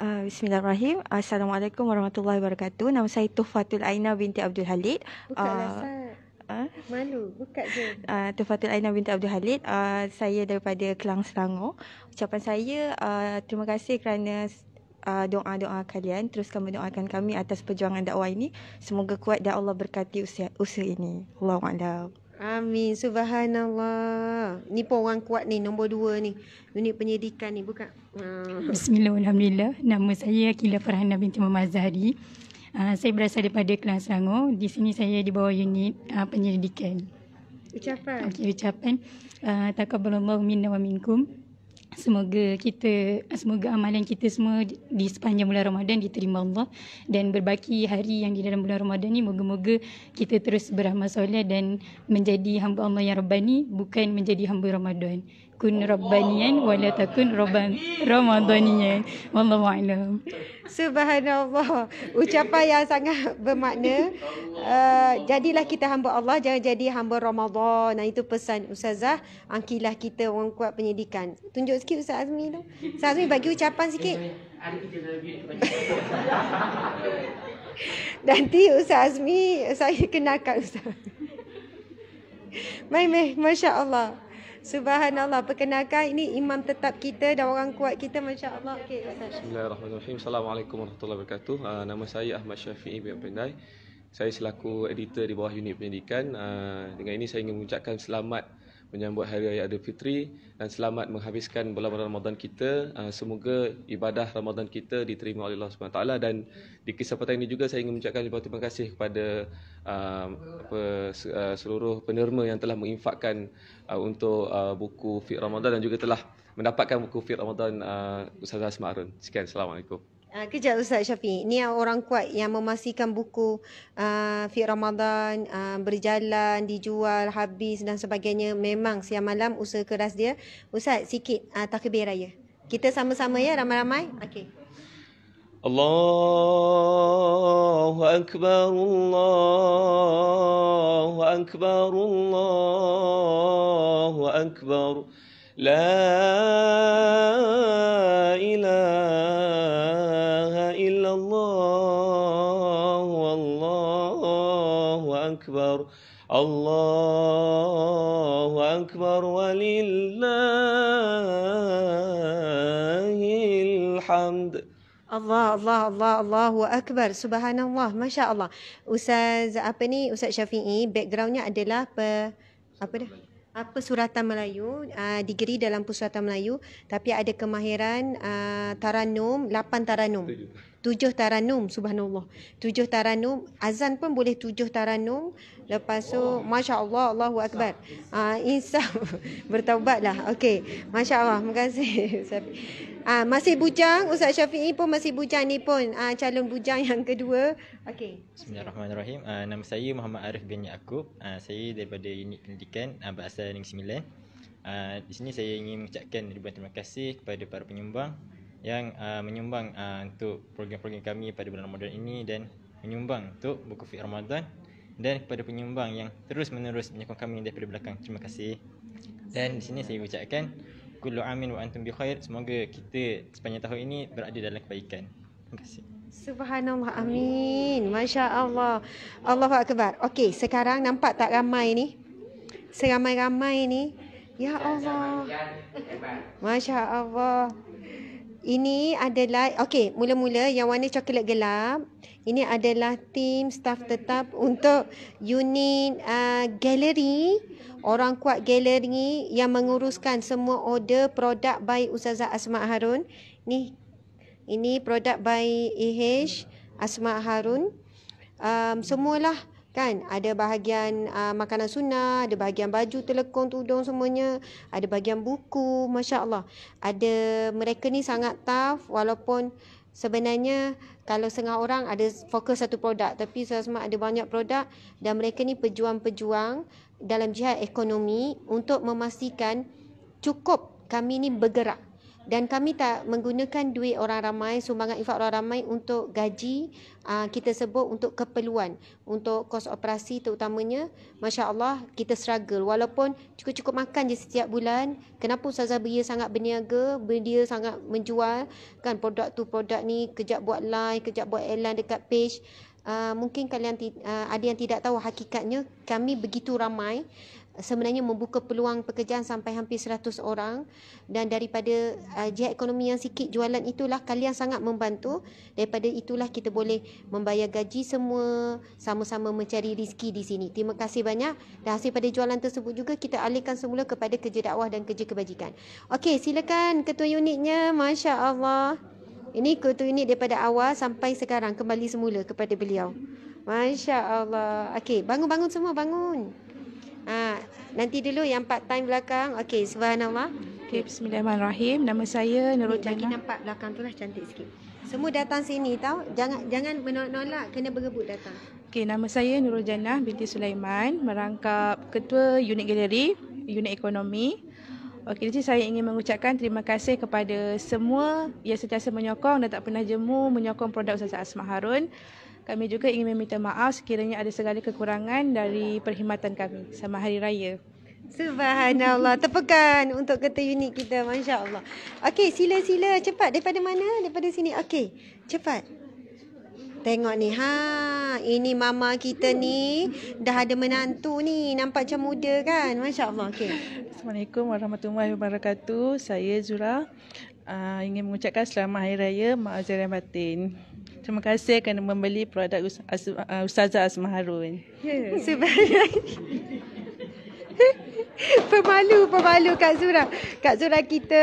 Uh, Bismillahirrahmanirrahim. Assalamualaikum warahmatullahi wabarakatuh. Nama saya Tufatul Aina binti Abdul Halid. Bukanlah, uh, ha? Malu, buka je uh, ah, Tufatul Aina binti Abdul Halid uh, Saya daripada Kelang Selangor Ucapan saya, uh, terima kasih kerana uh, doa-doa kalian. Teruskan mendoakan kami atas perjuangan dakwah ini. Semoga kuat dan Allah berkati usia, usia ini. Allahuakbar. Amin. Subhanallah. Ni pun orang kuat ni. Nombor dua ni. Unit penyidikan ni. Buka. Hmm. Ah. Bismillahirrahmanirrahim. Nama saya Akila Farhana binti Muhammad Zahri. Uh, saya berasal daripada Kelang Selangor. Di sini saya di bawah unit uh, ah, penyelidikan. Ucapan. Okey, ucapan. Uh, Takabalallahu minna wa minkum. Semoga kita semoga amalan kita semua di sepanjang bulan Ramadan diterima Allah dan berbaki hari yang di dalam bulan Ramadan ni moga-moga kita terus beramal soleh dan menjadi hamba Allah yang rabbani bukan menjadi hamba Ramadan. Kun rabbaniyan wala takun rabban ramadaniyan wallahu a'lam subhanallah ucapan yang sangat bermakna uh, jadilah kita hamba Allah jangan jadi hamba Ramadan nah itu pesan ustazah angkilah kita orang kuat penyidikan tunjuk sikit ustaz Azmi tu ustaz Azmi bagi ucapan sikit [laughs] Nanti Ustaz Azmi saya kenalkan Ustaz. Mai mai masya-Allah. Subhanallah perkenalkan ini imam tetap kita dan orang kuat kita masya-Allah. Okey Ustaz. Bismillahirrahmanirrahim. Assalamualaikum warahmatullahi wabarakatuh. Uh, nama saya Ahmad Syafii bin Abdinai. Saya selaku editor di bawah unit pendidikan. Uh, dengan ini saya ingin mengucapkan selamat menyambut hari raya Idul Fitri dan selamat menghabiskan bulan Ramadan kita. Ah, semoga ibadah Ramadan kita diterima oleh Allah Subhanahu taala dan di kesempatan ini juga saya ingin mengucapkan terima kasih kepada ah, apa ah, seluruh penerma yang telah menginfakkan untuk buku Fit Ramadan dan juga telah mendapatkan buku Fit Ramadan Ustaz Asmarun. Sekian assalamualaikum. Uh, kejap Ustaz Syafiq. Ni orang kuat yang memastikan buku uh, ah, Fiat Ramadan uh, berjalan, dijual, habis dan sebagainya. Memang siang malam usaha keras dia. Ustaz, sikit uh, takbir raya. Kita sama-sama ya ramai-ramai. okay. Allahu Akbar, Allahu Akbar, Allahu Akbar. Allah لا إله إلا الله والله أكبر الله أكبر ولله الحمد الله الله الله الله أكبر سبحان الله ما شاء الله أستاذ أبني أستاذ شفيعي backgroundnya adalah apa apa dah apa suratan Melayu, uh, ah, degree dalam pusatan Melayu tapi ada kemahiran uh, ah, taranum, 8 taranum. Tujuh tujuh taranum subhanallah tujuh taranum azan pun boleh tujuh taranum lepas tu masya-Allah Allahu akbar ah uh, insaf [laughs] bertaubatlah okey masya-Allah terima kasih [laughs] ah uh, masih bujang Ustaz Syafie pun masih bujang ni pun uh, calon bujang yang kedua okey bismillahirrahmanirrahim uh, nama saya Muhammad Arif bin Yaakob uh, saya daripada unit pendidikan uh, berasal Ning 9 Uh, di sini saya ingin mengucapkan ribuan terima kasih kepada para penyumbang yang uh, menyumbang uh, untuk program-program kami pada bulan Ramadan ini dan menyumbang untuk buku fit Ramadan dan kepada penyumbang yang terus menerus menyokong kami daripada belakang. Terima kasih. Dan di sini saya ucapkan kullu amin wa antum bi khair. Semoga kita sepanjang tahun ini berada dalam kebaikan. Terima kasih. Subhanallah. Amin. Masya-Allah. Allahu akbar. Okey, sekarang nampak tak ramai ni? Seramai-ramai ni. Ya Allah. Masya-Allah. Ini adalah okey mula-mula yang warna coklat gelap ini adalah tim staff tetap untuk unit uh, galeri orang kuat galeri yang menguruskan semua order produk by Ustazah Asma Harun. Ni ini produk by EH Asma Harun. Um semualah kan ada bahagian uh, makanan sunnah ada bahagian baju telekong tudung semuanya ada bahagian buku masya-Allah ada mereka ni sangat tough walaupun sebenarnya kalau setengah orang ada fokus satu produk tapi sesama ada banyak produk dan mereka ni pejuang-pejuang dalam jihad ekonomi untuk memastikan cukup kami ni bergerak dan kami tak menggunakan duit orang ramai sumbangan infak orang ramai untuk gaji uh, kita sebut untuk keperluan untuk kos operasi terutamanya masya-Allah kita struggle walaupun cukup-cukup makan je setiap bulan kenapa ustazah beria sangat berniaga dia sangat menjual kan produk tu produk ni kejap buat live kejap buat iklan dekat page Uh, mungkin kalian uh, ada yang tidak tahu hakikatnya kami begitu ramai sebenarnya membuka peluang pekerjaan sampai hampir 100 orang dan daripada uh, jihad ekonomi yang sikit jualan itulah kalian sangat membantu daripada itulah kita boleh membayar gaji semua sama-sama mencari rezeki di sini terima kasih banyak dan hasil pada jualan tersebut juga kita alihkan semula kepada kerja dakwah dan kerja kebajikan okey silakan ketua unitnya masya Allah ini ketua unit daripada awal sampai sekarang kembali semula kepada beliau Masya Allah. Okey, bangun. bangun, semua, bangun. Ha, nanti dulu yang part time belakang. Okey, subhanallah. Okey, bismillahirrahmanirrahim. Nama saya Nurul Jana. Lagi nampak belakang tu lah cantik sikit. Semua datang sini tau. Jangan jangan menolak Kena berebut datang. Okey, nama saya Nurul Jana binti Sulaiman. Merangkap ketua unit galeri, unit ekonomi. Okey, jadi saya ingin mengucapkan terima kasih kepada semua yang sentiasa menyokong dan tak pernah jemu menyokong produk Ustazah Asma Harun. Kami juga ingin meminta maaf sekiranya ada segala kekurangan dari perkhidmatan kami. Selamat Hari Raya. Subhanallah. Tepukan untuk kata unik kita. Masya Allah. Okey, sila-sila cepat. Daripada mana? Daripada sini. Okey, Cepat. Tengok ni ha, ini mama kita ni dah ada menantu ni. Nampak macam muda kan? Masya-Allah. Okey. Assalamualaikum warahmatullahi wabarakatuh. Saya Zura uh, ingin mengucapkan selamat hari raya Mak Azharia Batin. Terima kasih kerana membeli produk Ustazah Asma Harun. Ya. Yeah. Sebab [laughs] pemalu, pemalu Kak Zura. Kak Zura kita,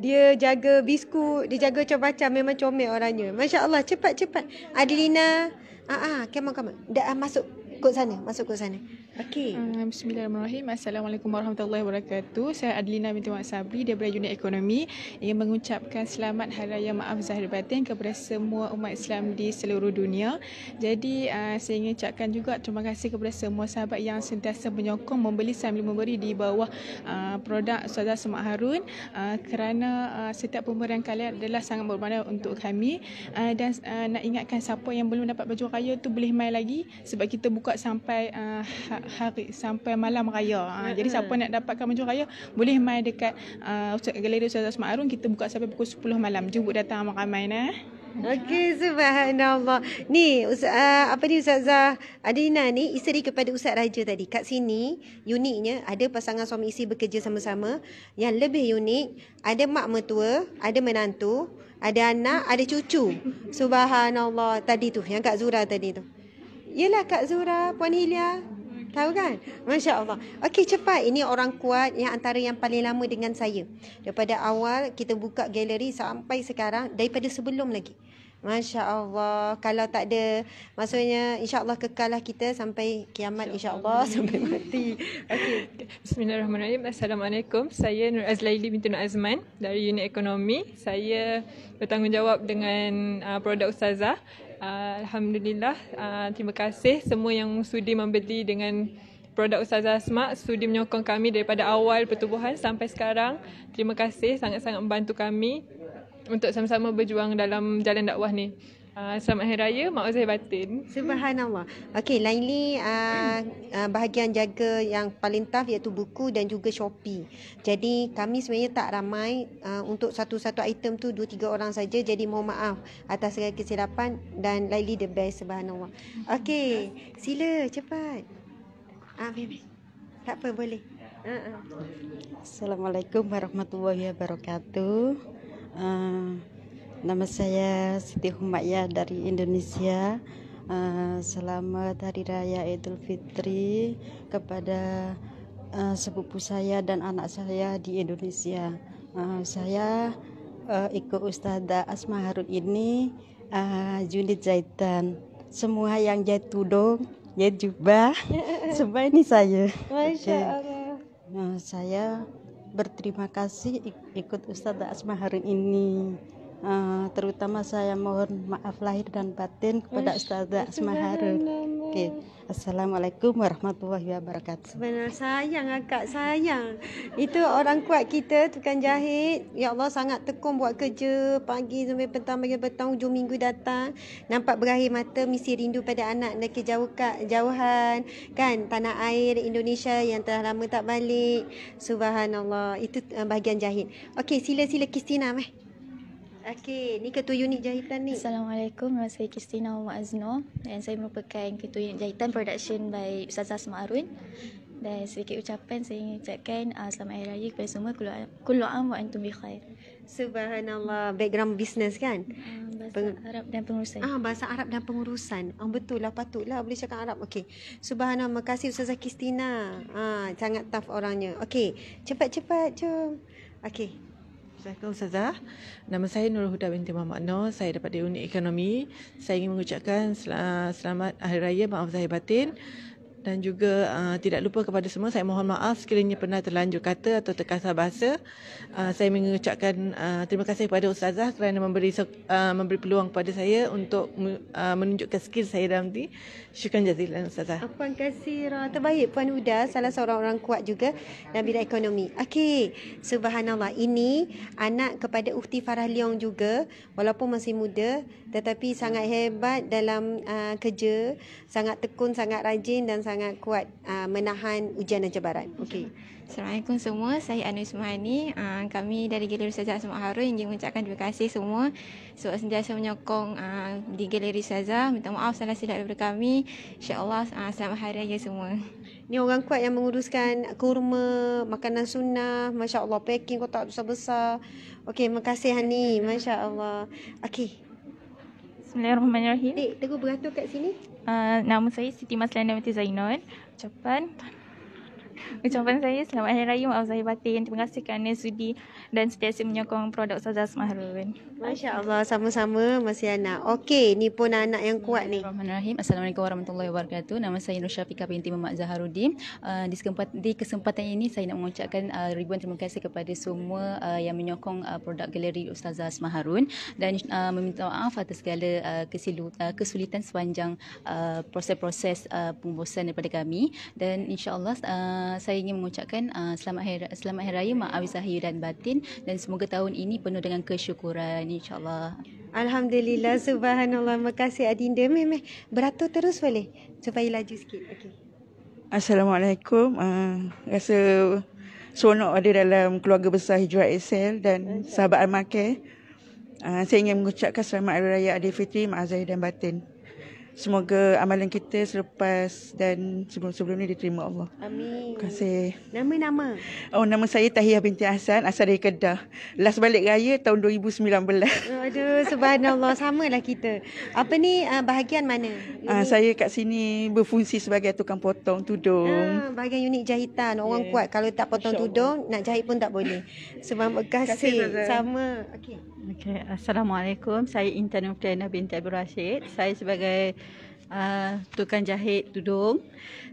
dia jaga biskut, dia jaga macam-macam. Memang comel orangnya. Masya Allah, cepat-cepat. Adelina, ah, ah, come on, come Dah, ah, masuk kot sana, masuk kot sana. Okey. Uh, Bismillahirrahmanirrahim. Assalamualaikum warahmatullahi wabarakatuh. Saya Adlina binti Mat Sabri daripada unit ekonomi ingin mengucapkan selamat hari raya maaf zahir batin kepada semua umat Islam di seluruh dunia. Jadi uh, saya ingin ucapkan juga terima kasih kepada semua sahabat yang sentiasa menyokong membeli sambil memberi di bawah uh, produk Saudara Semak Harun uh, kerana uh, setiap pemberian kalian adalah sangat bermakna untuk kami uh, dan uh, nak ingatkan siapa yang belum dapat baju raya tu boleh mai lagi sebab kita buka sampai uh, hari sampai malam raya. Uh, mm Jadi ya. siapa nak dapatkan baju raya boleh mai dekat uh, Ustaz Galeri Ustaz Asmaul Arun kita buka sampai pukul 10 malam. Jemput datang ramai-ramai nah. Eh. Okey subhanallah. Ni Ustaz uh, apa ni Ustazah Adina ni isteri kepada Ustaz Raja tadi. Kat sini uniknya ada pasangan suami isteri bekerja sama-sama. Yang lebih unik ada mak mertua, ada menantu, ada anak, ada cucu. Subhanallah tadi tu yang Kak Zura tadi tu. Yelah Kak Zura, Puan Hilia, Tahu kan? Masya Allah. Okey cepat. Ini orang kuat yang antara yang paling lama dengan saya. Daripada awal kita buka galeri sampai sekarang. Daripada sebelum lagi. Masya Allah. Kalau tak ada. Maksudnya insya Allah kekal lah kita sampai kiamat insya Allah. Sampai mati. Okay. Bismillahirrahmanirrahim. Assalamualaikum. Saya Nur Azlaili binti Nur Azman dari unit ekonomi. Saya bertanggungjawab dengan uh, produk Ustazah. Ah, Alhamdulillah. Ah, terima kasih semua yang sudi membeli dengan produk Ustazah Asmak. Sudi menyokong kami daripada awal pertubuhan sampai sekarang. Terima kasih sangat-sangat membantu kami untuk sama-sama berjuang dalam jalan dakwah ni. Ah, selamat hari raya mak Ozai batin. Subhanallah. Okey, Laili uh, bahagian jaga yang paling taf iaitu buku dan juga Shopee. Jadi kami sebenarnya tak ramai uh, untuk satu-satu item tu dua tiga orang saja jadi mohon maaf atas segala kesilapan dan Laili the best subhanallah. Okey, sila cepat. Ah, baby. Tak apa boleh. Uh-uh. Assalamualaikum warahmatullahi wabarakatuh. Uh, Nama saya Siti Humayah dari Indonesia. Uh, selamat Hari Raya Idul Fitri kepada uh, sepupu saya dan anak saya di Indonesia. Uh, saya uh, ikut Ustazah Asma Harun ini uh, unit jahitan. Semua yang jahit tudung, jahit jubah, [laughs] semua ini saya. Masya Okay. Uh, nah, saya berterima kasih ikut Ustadz Asma Harun ini. Eh, terutama saya mohon maaf lahir dan batin kepada Ustazah Asma Harun. Lah, Oke. Assalamualaikum warahmatullahi wabarakatuh. Benar sayang agak sayang. Itu orang kuat kita tukang jahit. Ya Allah sangat tekun buat kerja pagi sampai petang bagi petang hujung minggu datang. Nampak berakhir mata mesti rindu pada anak nak ke jauh kat jauhan kan tanah air Indonesia yang telah lama tak balik. Subhanallah. Itu eh, bahagian jahit. Okey sila-sila Kristina meh. Okey, ni ketua unit jahitan ni. Assalamualaikum, nama saya Kristina Umar Azno dan saya merupakan ketua unit jahitan production by Ustazah Semarun. Dan sedikit ucapan saya ingin ucapkan uh, selamat hari raya kepada semua kullu am wa antum bi khair. Subhanallah, background bisnes kan? Hmm, bahasa Peng- Arab dan pengurusan. Ah, bahasa Arab dan pengurusan. Ah, betul lah, patutlah boleh cakap Arab. Okey. Subhanallah, terima kasih Ustazah Kristina. Ah, sangat tough orangnya. Okey, cepat-cepat jom. Okey. Assalamualaikum Ustazah. Nama saya Nur Huda binti Muhammad Nur. Saya daripada Uni Ekonomi. Saya ingin mengucapkan selamat Hari Raya Maaf Zahir Batin dan juga uh, tidak lupa kepada semua saya mohon maaf sekiranya pernah terlanjur kata atau terkasar bahasa uh, saya mengucapkan uh, terima kasih kepada ustazah kerana memberi uh, memberi peluang kepada saya untuk uh, menunjukkan skill saya dalam ini. Syukur jazilan ustazah puan kasira terbaik puan Uda salah seorang orang kuat juga dalam bidang ekonomi okey subhanallah ini anak kepada ukhti Farah Leong juga walaupun masih muda tetapi sangat hebat dalam uh, kerja sangat tekun sangat rajin dan sangat sangat kuat uh, menahan ujian dan cabaran. Okey. Assalamualaikum semua. Saya Anu Ismaili. Uh, ah, kami dari Galeri Saja Semak Harun ingin mengucapkan terima kasih semua sebab so, sentiasa menyokong uh, di Galeri Saja. Minta maaf salah silap daripada kami. insya uh, selamat hari raya semua. Ni orang kuat yang menguruskan kurma, makanan sunnah, masya-Allah packing kotak besar-besar. Okey, terima kasih Hani. Masya-Allah. Okey. Bismillahirrahmanirrahim. Dek, teguh beratur kat sini. Eh, nama saya Siti Maslana binti Zainon. Ucapan [laughs] ucapan saya selamat hari raya maaf saya batin terima kasih kerana sudi dan sentiasa menyokong produk Saza Smahrun masya-Allah sama-sama masih anak okey ni pun anak yang kuat ni Bismillahirrahmanirrahim assalamualaikum warahmatullahi wabarakatuh nama saya Nur Syafiqah binti Muhammad Zaharuddin uh, di, kesempatan, di kesempatan ini saya nak mengucapkan uh, ribuan terima kasih kepada semua uh, yang menyokong produk galeri Ustazah Smaharun dan meminta maaf atas segala kesulitan sepanjang proses-proses uh, daripada kami dan insya Allah. Uh, saya ingin mengucapkan uh, selamat hari selamat hari raya mak Awi Zahir dan batin dan semoga tahun ini penuh dengan kesyukuran insyaallah. Alhamdulillah subhanallah. Terima kasih Adinda. Memeh beratur terus boleh. Supaya laju sikit. Okey. Assalamualaikum. Uh, rasa seronok ada dalam keluarga besar Hijrah SL dan sahabat Al-Makir. Uh, saya ingin mengucapkan selamat Hari Raya Adil Fitri, Mak Azhar dan Batin. Semoga amalan kita selepas dan sebelum-sebelum ni diterima Allah. Amin. Terima kasih. Nama-nama? Oh, nama saya Tahiyah binti Hassan, asal dari Kedah. Last balik raya tahun 2019. Oh, aduh, sama lah kita. Apa ni uh, bahagian mana? Uh, saya kat sini berfungsi sebagai tukang potong tudung. Ah, bahagian unit jahitan. Orang yeah. kuat kalau tak potong Insya tudung, nak jahit pun tak boleh. Sebab terima kasih. Sama. Okay. Okay. Assalamualaikum. Saya Intan Nurtena binti Abdul Rashid. Saya sebagai Ah, tukang jahit tudung.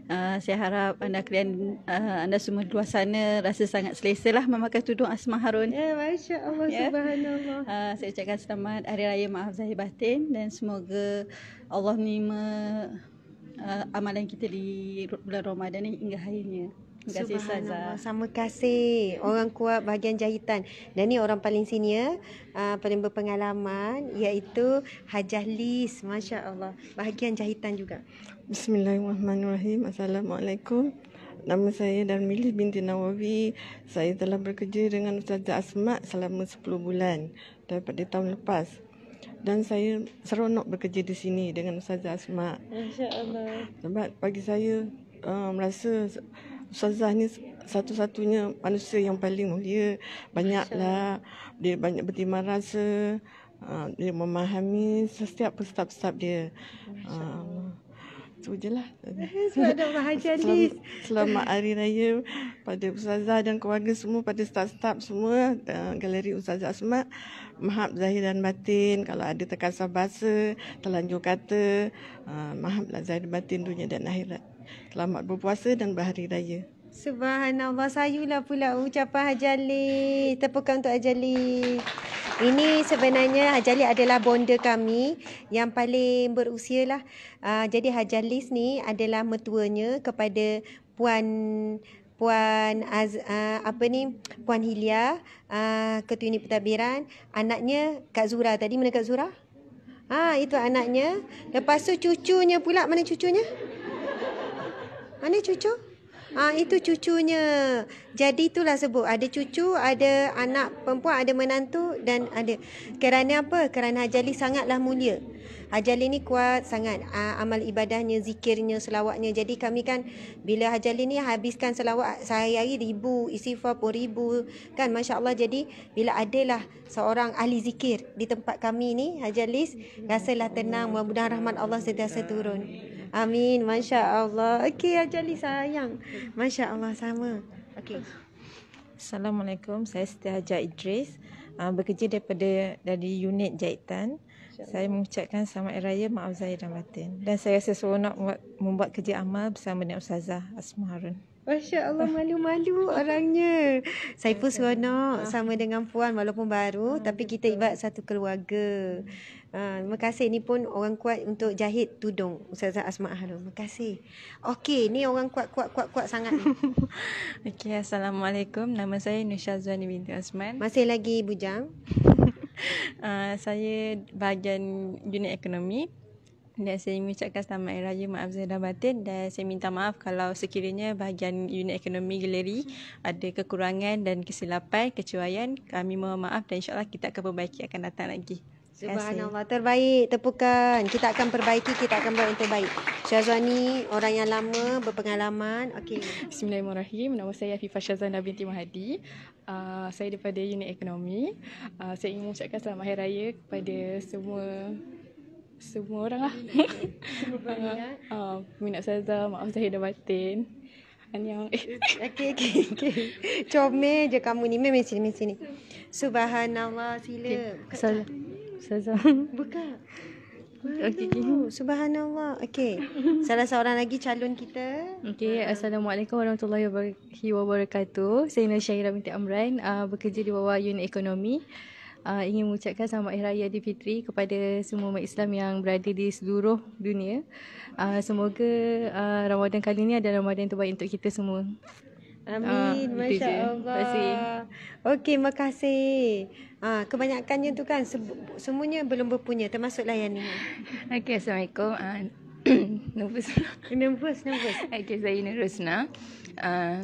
Uh, saya harap anda kalian uh, ah, anda semua di luar sana rasa sangat selesa lah memakai tudung Asma Harun. Ya, yeah, Masya Allah, yeah. Subhanallah. Uh, saya ucapkan selamat Hari Raya Maaf Zahir Batin dan semoga Allah menerima uh, amalan kita di bulan Ramadan ini hingga akhirnya kasih Ustazah. Sama kasih orang kuat bahagian jahitan. Dan ni orang paling senior, uh, paling berpengalaman iaitu Hajah Lis. Masya Allah. Bahagian jahitan juga. Bismillahirrahmanirrahim. Assalamualaikum. Nama saya Darmilis binti Nawawi. Saya telah bekerja dengan Ustazah Asmat selama 10 bulan daripada tahun lepas. Dan saya seronok bekerja di sini dengan Ustazah Asma. Masya Allah. Sebab bagi saya uh, merasa Ustazah ni satu-satunya manusia yang paling mulia. Banyaklah dia banyak bertimbang rasa. Ah, dia memahami setiap pesap-pesap dia. Ah, itu je lah. [laughs] selamat, selamat [laughs] hari raya pada Ustazah dan keluarga semua, pada staf-staf semua, ah, galeri Ustazah Asma. Maaf Zahir dan Batin kalau ada terkasar bahasa, terlanjur kata. Uh, maaf lah Zahir dan Batin dunia dan akhirat. Selamat berpuasa dan berhari raya. Subhanallah, sayulah pula ucapan Hajali. Tepukan untuk Hajali. Ini sebenarnya Hajali adalah bonda kami yang paling berusia lah. Ah, jadi Hajali ni adalah metuanya kepada Puan Puan Az, ah, apa ni Puan Hilia ah, ketua ini pentadbiran anaknya Kak Zura tadi mana Kak Zura? Ah itu anaknya. Lepas tu cucunya pula mana cucunya? Mana cucu? Ah ha, itu cucunya jadi itulah sebut ada cucu, ada anak perempuan, ada menantu dan ada. Kerana apa? Kerana Hajali sangatlah mulia. Hajali ni kuat sangat uh, amal ibadahnya, zikirnya, selawatnya. Jadi kami kan bila Hajali ni habiskan selawat sehari-hari ribu, istighfar pun ribu. Kan Masya Allah jadi bila adalah seorang ahli zikir di tempat kami ni Hajali rasalah tenang. Mudah-mudahan rahmat Allah sentiasa turun. Amin. Masya Allah. Okey Hajali sayang. Masya Allah sama. Okey. Assalamualaikum. Saya Siti Hajar Idris. Uh, bekerja daripada dari unit jahitan. Saya mengucapkan selamat hari raya, maaf zahir dan batin. Dan saya rasa seronok membuat, membuat kerja amal bersama dengan Ustazah Asma Harun. Masya Allah malu-malu orangnya. Saya Saiful seronok ah. sama dengan Puan walaupun baru ha, tapi betul. kita ibarat satu keluarga. Ha, terima kasih ni pun orang kuat untuk jahit tudung Ustazah Asma Ahlul. Terima kasih. Okey ni orang kuat kuat kuat kuat sangat. [laughs] Okey Assalamualaikum. Nama saya Nusha Nusyazwani binti Osman. Masih lagi bujang. Uh, [laughs] saya bahagian unit ekonomi dan saya mengucapkan selamat hari raya maaf saya dah batin dan saya minta maaf kalau sekiranya bahagian unit ekonomi galeri ada kekurangan dan kesilapan, kecuaian, kami mohon maaf dan insyaAllah kita akan perbaiki akan datang lagi. Subhanallah terbaik tepukan kita akan perbaiki kita akan buat yang terbaik. Syazwani orang yang lama berpengalaman. Okey. Bismillahirrahmanirrahim. Nama saya Afifah Syazwana binti Mahdi. Uh, saya daripada unit ekonomi. Uh, saya ingin mengucapkan selamat hari raya kepada semua semua orang lah [laughs] ah, Minat saya maaf saya dah batin Anyang eh, Okay, okay, okay Comel je kamu ni, main sini, main sini Subhanallah, sila okay. Saza Saza Buka Okay, Subhanallah, okay Salah seorang lagi calon kita Okay, Assalamualaikum warahmatullahi wabarakatuh Saya Nur Syairah binti Amran uh, Bekerja di bawah Un Ekonomi uh, ingin mengucapkan selamat hari raya di fitri kepada semua umat Islam yang berada di seluruh dunia. Uh, semoga uh, Ramadan kali ini adalah Ramadan yang terbaik untuk kita semua. Amin. Uh, ah, Masya-Allah. Terima kasih. Okey, terima kasih. Ah, kebanyakannya tu kan semuanya belum berpunya termasuklah yang ni. Okey, Assalamualaikum. Uh, [coughs] nervous. nervous, nervous. Okey, saya Nurusna. Ah,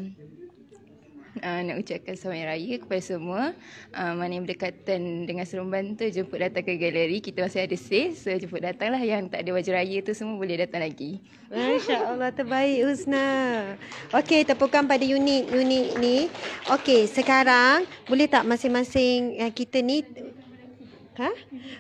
uh, nak ucapkan selamat raya kepada semua. Uh, mana yang berdekatan dengan Seremban tu jemput datang ke galeri. Kita masih ada sis. So jemput datanglah yang tak ada baju raya tu semua boleh datang lagi. Masya-Allah terbaik Husna. Okey, tepukan pada unit unit ni. Okey, sekarang boleh tak masing-masing eh, kita ni Ha?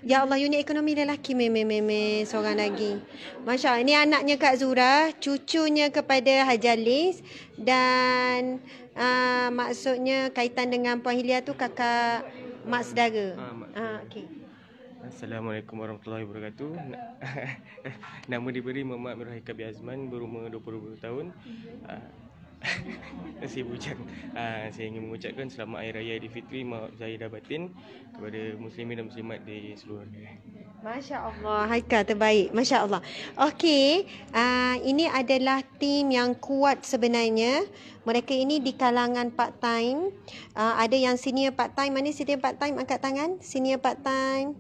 Ya Allah unit ekonomi lelaki meme meme seorang lagi. Masya-Allah ini anaknya Kak Zura, cucunya kepada Liz dan uh, maksudnya kaitan dengan Puan Hilia tu kakak mak saudara. Ha, uh, okey. Assalamualaikum warahmatullahi wabarakatuh. [laughs] Nama diberi Muhammad Mirahi Kabi Azman, berumur 22 tahun. Uh, saya [laughs] bujang saya ah, ingin mengucapkan selamat hari raya di fitri maaf saya dah batin kepada muslimin dan muslimat di seluruh dunia Masya Allah, Haikal terbaik. Masya Allah. Okey, uh, ini adalah tim yang kuat sebenarnya. Mereka ini di kalangan part time. Uh, ada yang senior part time. Mana senior part time? Angkat tangan. Senior part time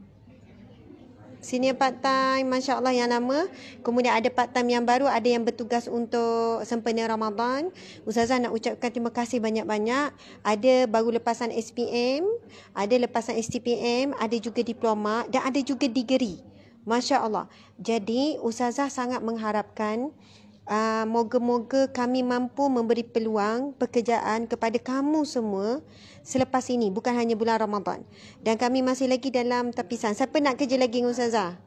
senior part time Masya Allah yang lama Kemudian ada part time yang baru Ada yang bertugas untuk sempena Ramadan Ustazah nak ucapkan terima kasih banyak-banyak Ada baru lepasan SPM Ada lepasan STPM Ada juga diploma Dan ada juga degree Masya Allah Jadi Ustazah sangat mengharapkan Uh, moga-moga kami mampu memberi peluang pekerjaan kepada kamu semua selepas ini bukan hanya bulan Ramadan dan kami masih lagi dalam tapisan. siapa nak kerja lagi dengan ustazah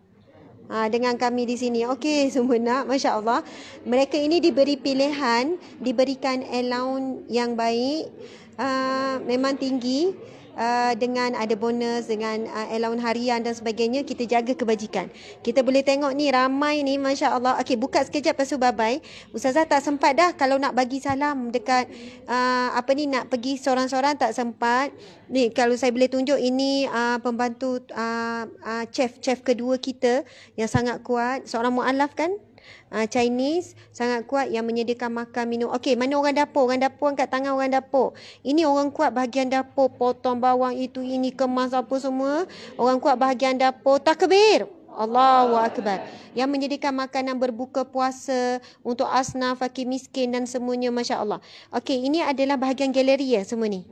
ha, dengan kami di sini okey [laughs] semua nak masya-Allah mereka ini diberi pilihan diberikan allowance yang baik uh, memang tinggi Uh, dengan ada bonus dengan uh, allowance harian dan sebagainya kita jaga kebajikan. Kita boleh tengok ni ramai ni masya-Allah. Okey buka sekejap pasal babai. Ustazah tak sempat dah kalau nak bagi salam dekat uh, apa ni nak pergi seorang-seorang tak sempat. Ni kalau saya boleh tunjuk ini uh, pembantu uh, uh, chef chef kedua kita yang sangat kuat seorang mualaf kan uh, Chinese sangat kuat yang menyediakan makan minum. Okey, mana orang dapur? Orang dapur angkat tangan orang dapur. Ini orang kuat bahagian dapur, potong bawang itu ini kemas apa semua. Orang kuat bahagian dapur, takbir. Allahu Akbar. Yang menyediakan makanan berbuka puasa untuk asnaf, fakir miskin dan semuanya. Masya Allah. Okey, ini adalah bahagian galeri ya semua ni.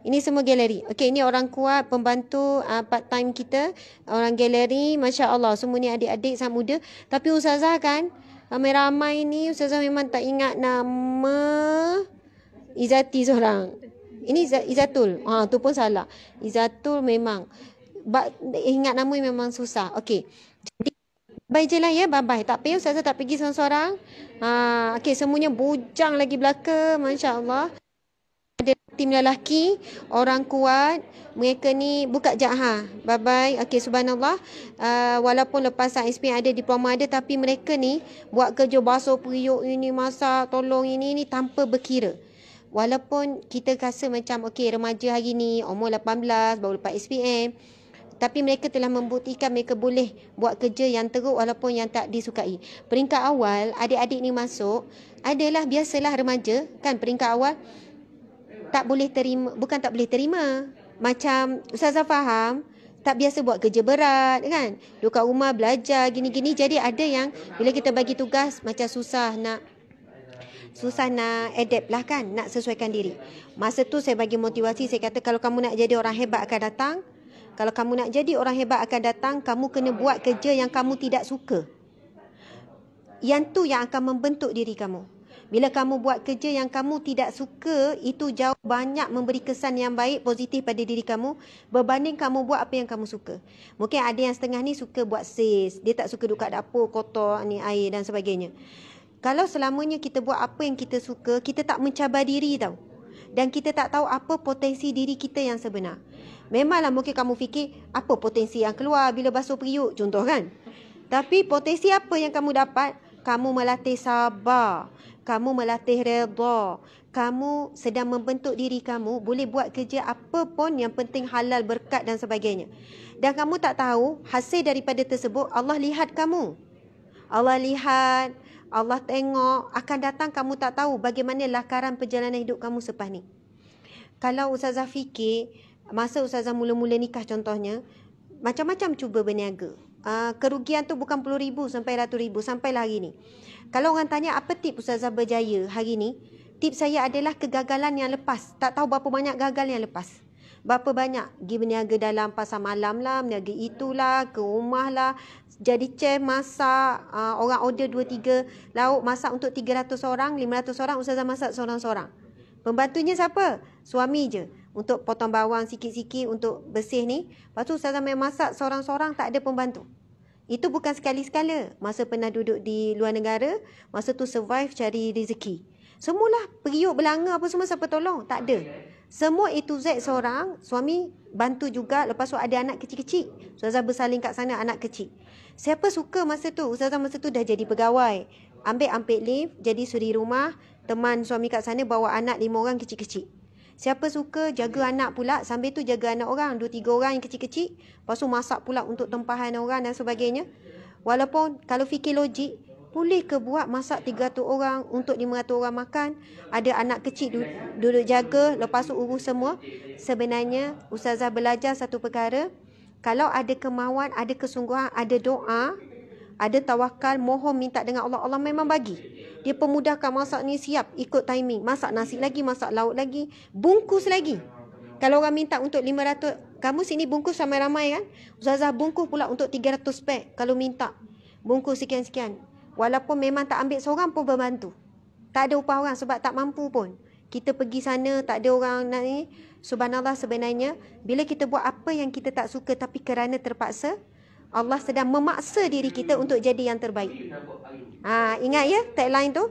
Ini semua galeri. Okey, ini orang kuat, pembantu uh, part time kita. Orang galeri, Masya Allah. Semua ni adik-adik sangat muda. Tapi Ustazah kan, ramai-ramai ni Ustazah memang tak ingat nama Izati seorang. Ini Izatul. Ha, tu pun salah. Izatul memang. But, ingat nama memang susah. Okey. Jadi, bye je lah ya. Bye-bye. Tak payah Ustazah tak pergi seorang-seorang. Ah, okey, semuanya bujang lagi belakang. Masya Allah tim lelaki, orang kuat, mereka ni buka jaha. Bye bye. Okey subhanallah. Uh, walaupun lepas SP ada diploma ada tapi mereka ni buat kerja basuh periuk ini masak, tolong ini ni tanpa berkira. Walaupun kita rasa macam okey remaja hari ni umur 18 baru lepas SPM tapi mereka telah membuktikan mereka boleh buat kerja yang teruk walaupun yang tak disukai. Peringkat awal, adik-adik ni masuk, adalah biasalah remaja, kan peringkat awal tak boleh terima bukan tak boleh terima macam ustazah faham tak biasa buat kerja berat kan dekat rumah belajar gini-gini jadi ada yang bila kita bagi tugas macam susah nak susah nak adapt lah kan nak sesuaikan diri masa tu saya bagi motivasi saya kata kalau kamu nak jadi orang hebat akan datang kalau kamu nak jadi orang hebat akan datang kamu kena buat kerja yang kamu tidak suka yang tu yang akan membentuk diri kamu bila kamu buat kerja yang kamu tidak suka, itu jauh banyak memberi kesan yang baik, positif pada diri kamu berbanding kamu buat apa yang kamu suka. Mungkin ada yang setengah ni suka buat sis, dia tak suka duduk kat dapur, kotor, ni air dan sebagainya. Kalau selamanya kita buat apa yang kita suka, kita tak mencabar diri tau. Dan kita tak tahu apa potensi diri kita yang sebenar. Memanglah mungkin kamu fikir, apa potensi yang keluar bila basuh periuk, contoh kan? Tapi potensi apa yang kamu dapat, kamu melatih sabar kamu melatih redha. Kamu sedang membentuk diri kamu boleh buat kerja apa pun yang penting halal berkat dan sebagainya. Dan kamu tak tahu hasil daripada tersebut Allah lihat kamu. Allah lihat, Allah tengok akan datang kamu tak tahu bagaimana lakaran perjalanan hidup kamu selepas ni. Kalau ustazah fikir masa ustazah mula-mula nikah contohnya macam-macam cuba berniaga. Ah, kerugian tu bukan puluh ribu sampai ratu ribu sampai lah hari ni. Kalau orang tanya apa tip Ustazah berjaya hari ni, tip saya adalah kegagalan yang lepas. Tak tahu berapa banyak gagal yang lepas. Berapa banyak pergi berniaga dalam pasar malam lah, berniaga itulah, ke rumah lah. Jadi chef masak, uh, orang order dua tiga, lauk masak untuk tiga ratus orang, lima ratus orang Ustazah masak seorang-seorang. Pembantunya siapa? Suami je untuk potong bawang sikit-sikit untuk bersih ni. Lepas tu Ustazah main masak seorang-seorang tak ada pembantu. Itu bukan sekali-sekala masa pernah duduk di luar negara. Masa tu survive cari rezeki. Semualah periuk belanga apa semua siapa tolong. Tak ada. Semua itu Z seorang. Suami bantu juga. Lepas tu ada anak kecil-kecil. Ustazah bersaling kat sana anak kecil. Siapa suka masa tu? Ustazah masa tu dah jadi pegawai. Ambil ampit lift. Jadi suri rumah. Teman suami kat sana bawa anak lima orang kecil-kecil. Siapa suka jaga anak pula sambil tu jaga anak orang. Dua tiga orang yang kecil-kecil. Lepas tu masak pula untuk tempahan orang dan sebagainya. Walaupun kalau fikir logik, boleh ke buat masak 300 orang untuk 500 orang makan? Ada anak kecil duduk, duduk jaga, lepas tu urus semua. Sebenarnya, Ustazah belajar satu perkara. Kalau ada kemauan, ada kesungguhan, ada doa, ada tawakal, mohon minta dengan Allah. Allah memang bagi dia pemudahkan masak ni siap ikut timing masak nasi lagi masak lauk lagi bungkus lagi kalau orang minta untuk 500 kamu sini bungkus ramai-ramai kan Zazah bungkus pula untuk 300 pack kalau minta bungkus sekian-sekian walaupun memang tak ambil seorang pun berbantu tak ada upah orang sebab tak mampu pun kita pergi sana tak ada orang nak ni subhanallah sebenarnya bila kita buat apa yang kita tak suka tapi kerana terpaksa Allah sedang memaksa diri kita untuk jadi yang terbaik. Ha, ingat ya tagline tu.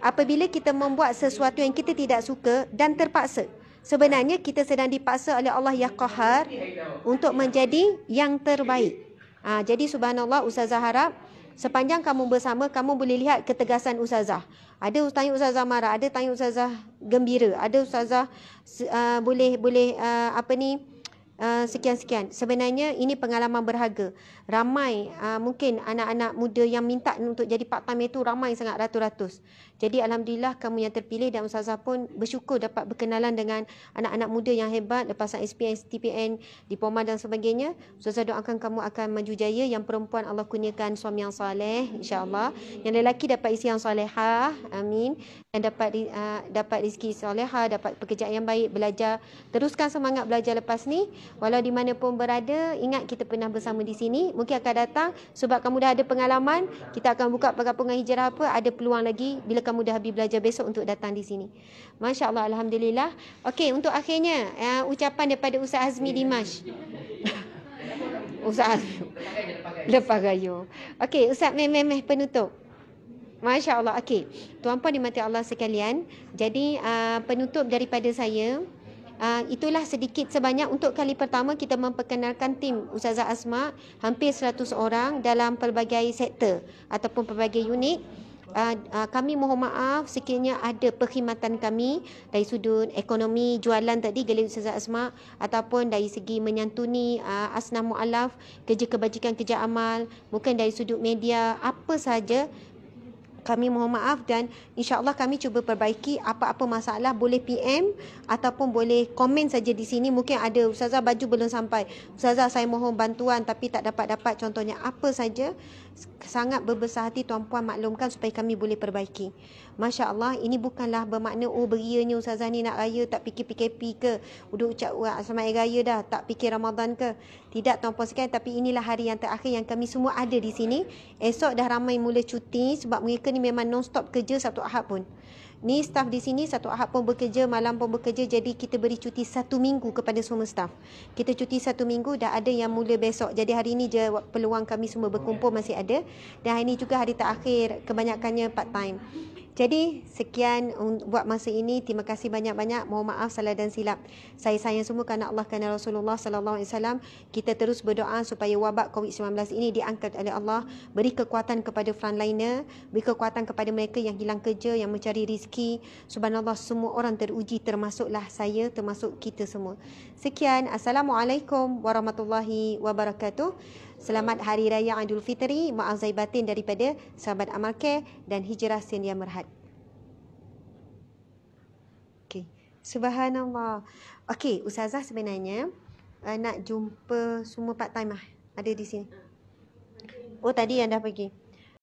Apabila kita membuat sesuatu yang kita tidak suka dan terpaksa. Sebenarnya kita sedang dipaksa oleh Allah Ya Qahar untuk menjadi yang terbaik. Ha, jadi subhanallah Ustazah harap sepanjang kamu bersama kamu boleh lihat ketegasan Ustazah. Ada tanya Ustazah marah, ada tanya Ustazah gembira, ada Ustazah uh, boleh boleh uh, apa ni sekian-sekian. Ah, uh, Sebenarnya ini pengalaman berharga. Ramai uh, mungkin anak-anak muda yang minta untuk jadi part-time itu ramai sangat ratus-ratus. Jadi alhamdulillah kamu yang terpilih dan ustazah pun bersyukur dapat berkenalan dengan anak-anak muda yang hebat lepasan SPM, STPM, diploma dan sebagainya. Ustazah doakan kamu akan maju jaya. Yang perempuan Allah kurniakan suami yang soleh insya-Allah. Yang lelaki dapat isi yang solehah. Amin. Dan dapat uh, dapat rezeki solehah, dapat pekerjaan yang baik, belajar. Teruskan semangat belajar lepas ni. Walau di mana pun berada, ingat kita pernah bersama di sini. Mungkin akan datang sebab kamu dah ada pengalaman, kita akan buka perkampungan hijrah apa, ada peluang lagi bila akan mudah Habib belajar besok untuk datang di sini. Masya Allah, Alhamdulillah. Okey, untuk akhirnya, uh, ucapan daripada Ustaz Azmi Dimash. [laughs] Ustaz Azmi. Lepas gayu. Okey, Ustaz meh, meh, meh penutup. Masya Allah. Okey, tuan puan di mati Allah sekalian. Jadi, uh, penutup daripada saya. Uh, itulah sedikit sebanyak untuk kali pertama kita memperkenalkan tim Ustazah Asma hampir 100 orang dalam pelbagai sektor ataupun pelbagai unit uh, kami mohon maaf sekiranya ada perkhidmatan kami dari sudut ekonomi jualan tadi Galeri Ustazah Asma ataupun dari segi menyantuni uh, asnaf mualaf kerja kebajikan kerja amal mungkin dari sudut media apa saja kami mohon maaf dan insyaAllah kami cuba perbaiki apa-apa masalah boleh PM ataupun boleh komen saja di sini mungkin ada Ustazah baju belum sampai Ustazah saya mohon bantuan tapi tak dapat-dapat contohnya apa saja sangat berbesar hati tuan-puan maklumkan supaya kami boleh perbaiki. Masya Allah, ini bukanlah bermakna, oh berianya Ustazah ni nak raya, tak fikir PKP ke, udah ucap sama air raya dah, tak fikir Ramadan ke. Tidak tuan-puan sekalian, tapi inilah hari yang terakhir yang kami semua ada di sini. Esok dah ramai mula cuti sebab mereka ni memang non-stop kerja Sabtu Ahad pun. Ni staff di sini satu ahad pun bekerja, malam pun bekerja. Jadi kita beri cuti satu minggu kepada semua staff. Kita cuti satu minggu dah ada yang mula besok. Jadi hari ini je peluang kami semua berkumpul masih ada. Dan hari ini juga hari terakhir kebanyakannya part time. Jadi sekian buat masa ini. Terima kasih banyak-banyak. Mohon maaf salah dan silap. Saya sayang semua kerana Allah kerana Rasulullah sallallahu alaihi wasallam. Kita terus berdoa supaya wabak COVID-19 ini diangkat oleh Allah. Beri kekuatan kepada frontliner, beri kekuatan kepada mereka yang hilang kerja, yang mencari rezeki. Subhanallah semua orang teruji termasuklah saya, termasuk kita semua. Sekian. Assalamualaikum warahmatullahi wabarakatuh. Selamat Hari Raya Idul Fitri, maaf zahir batin daripada sahabat Amal Care dan Hijrah Senia Merhad. Okey. Subhanallah. Okey, ustazah sebenarnya uh, nak jumpa semua part time ah ada di sini. Ah. Oh tadi yang dah pergi.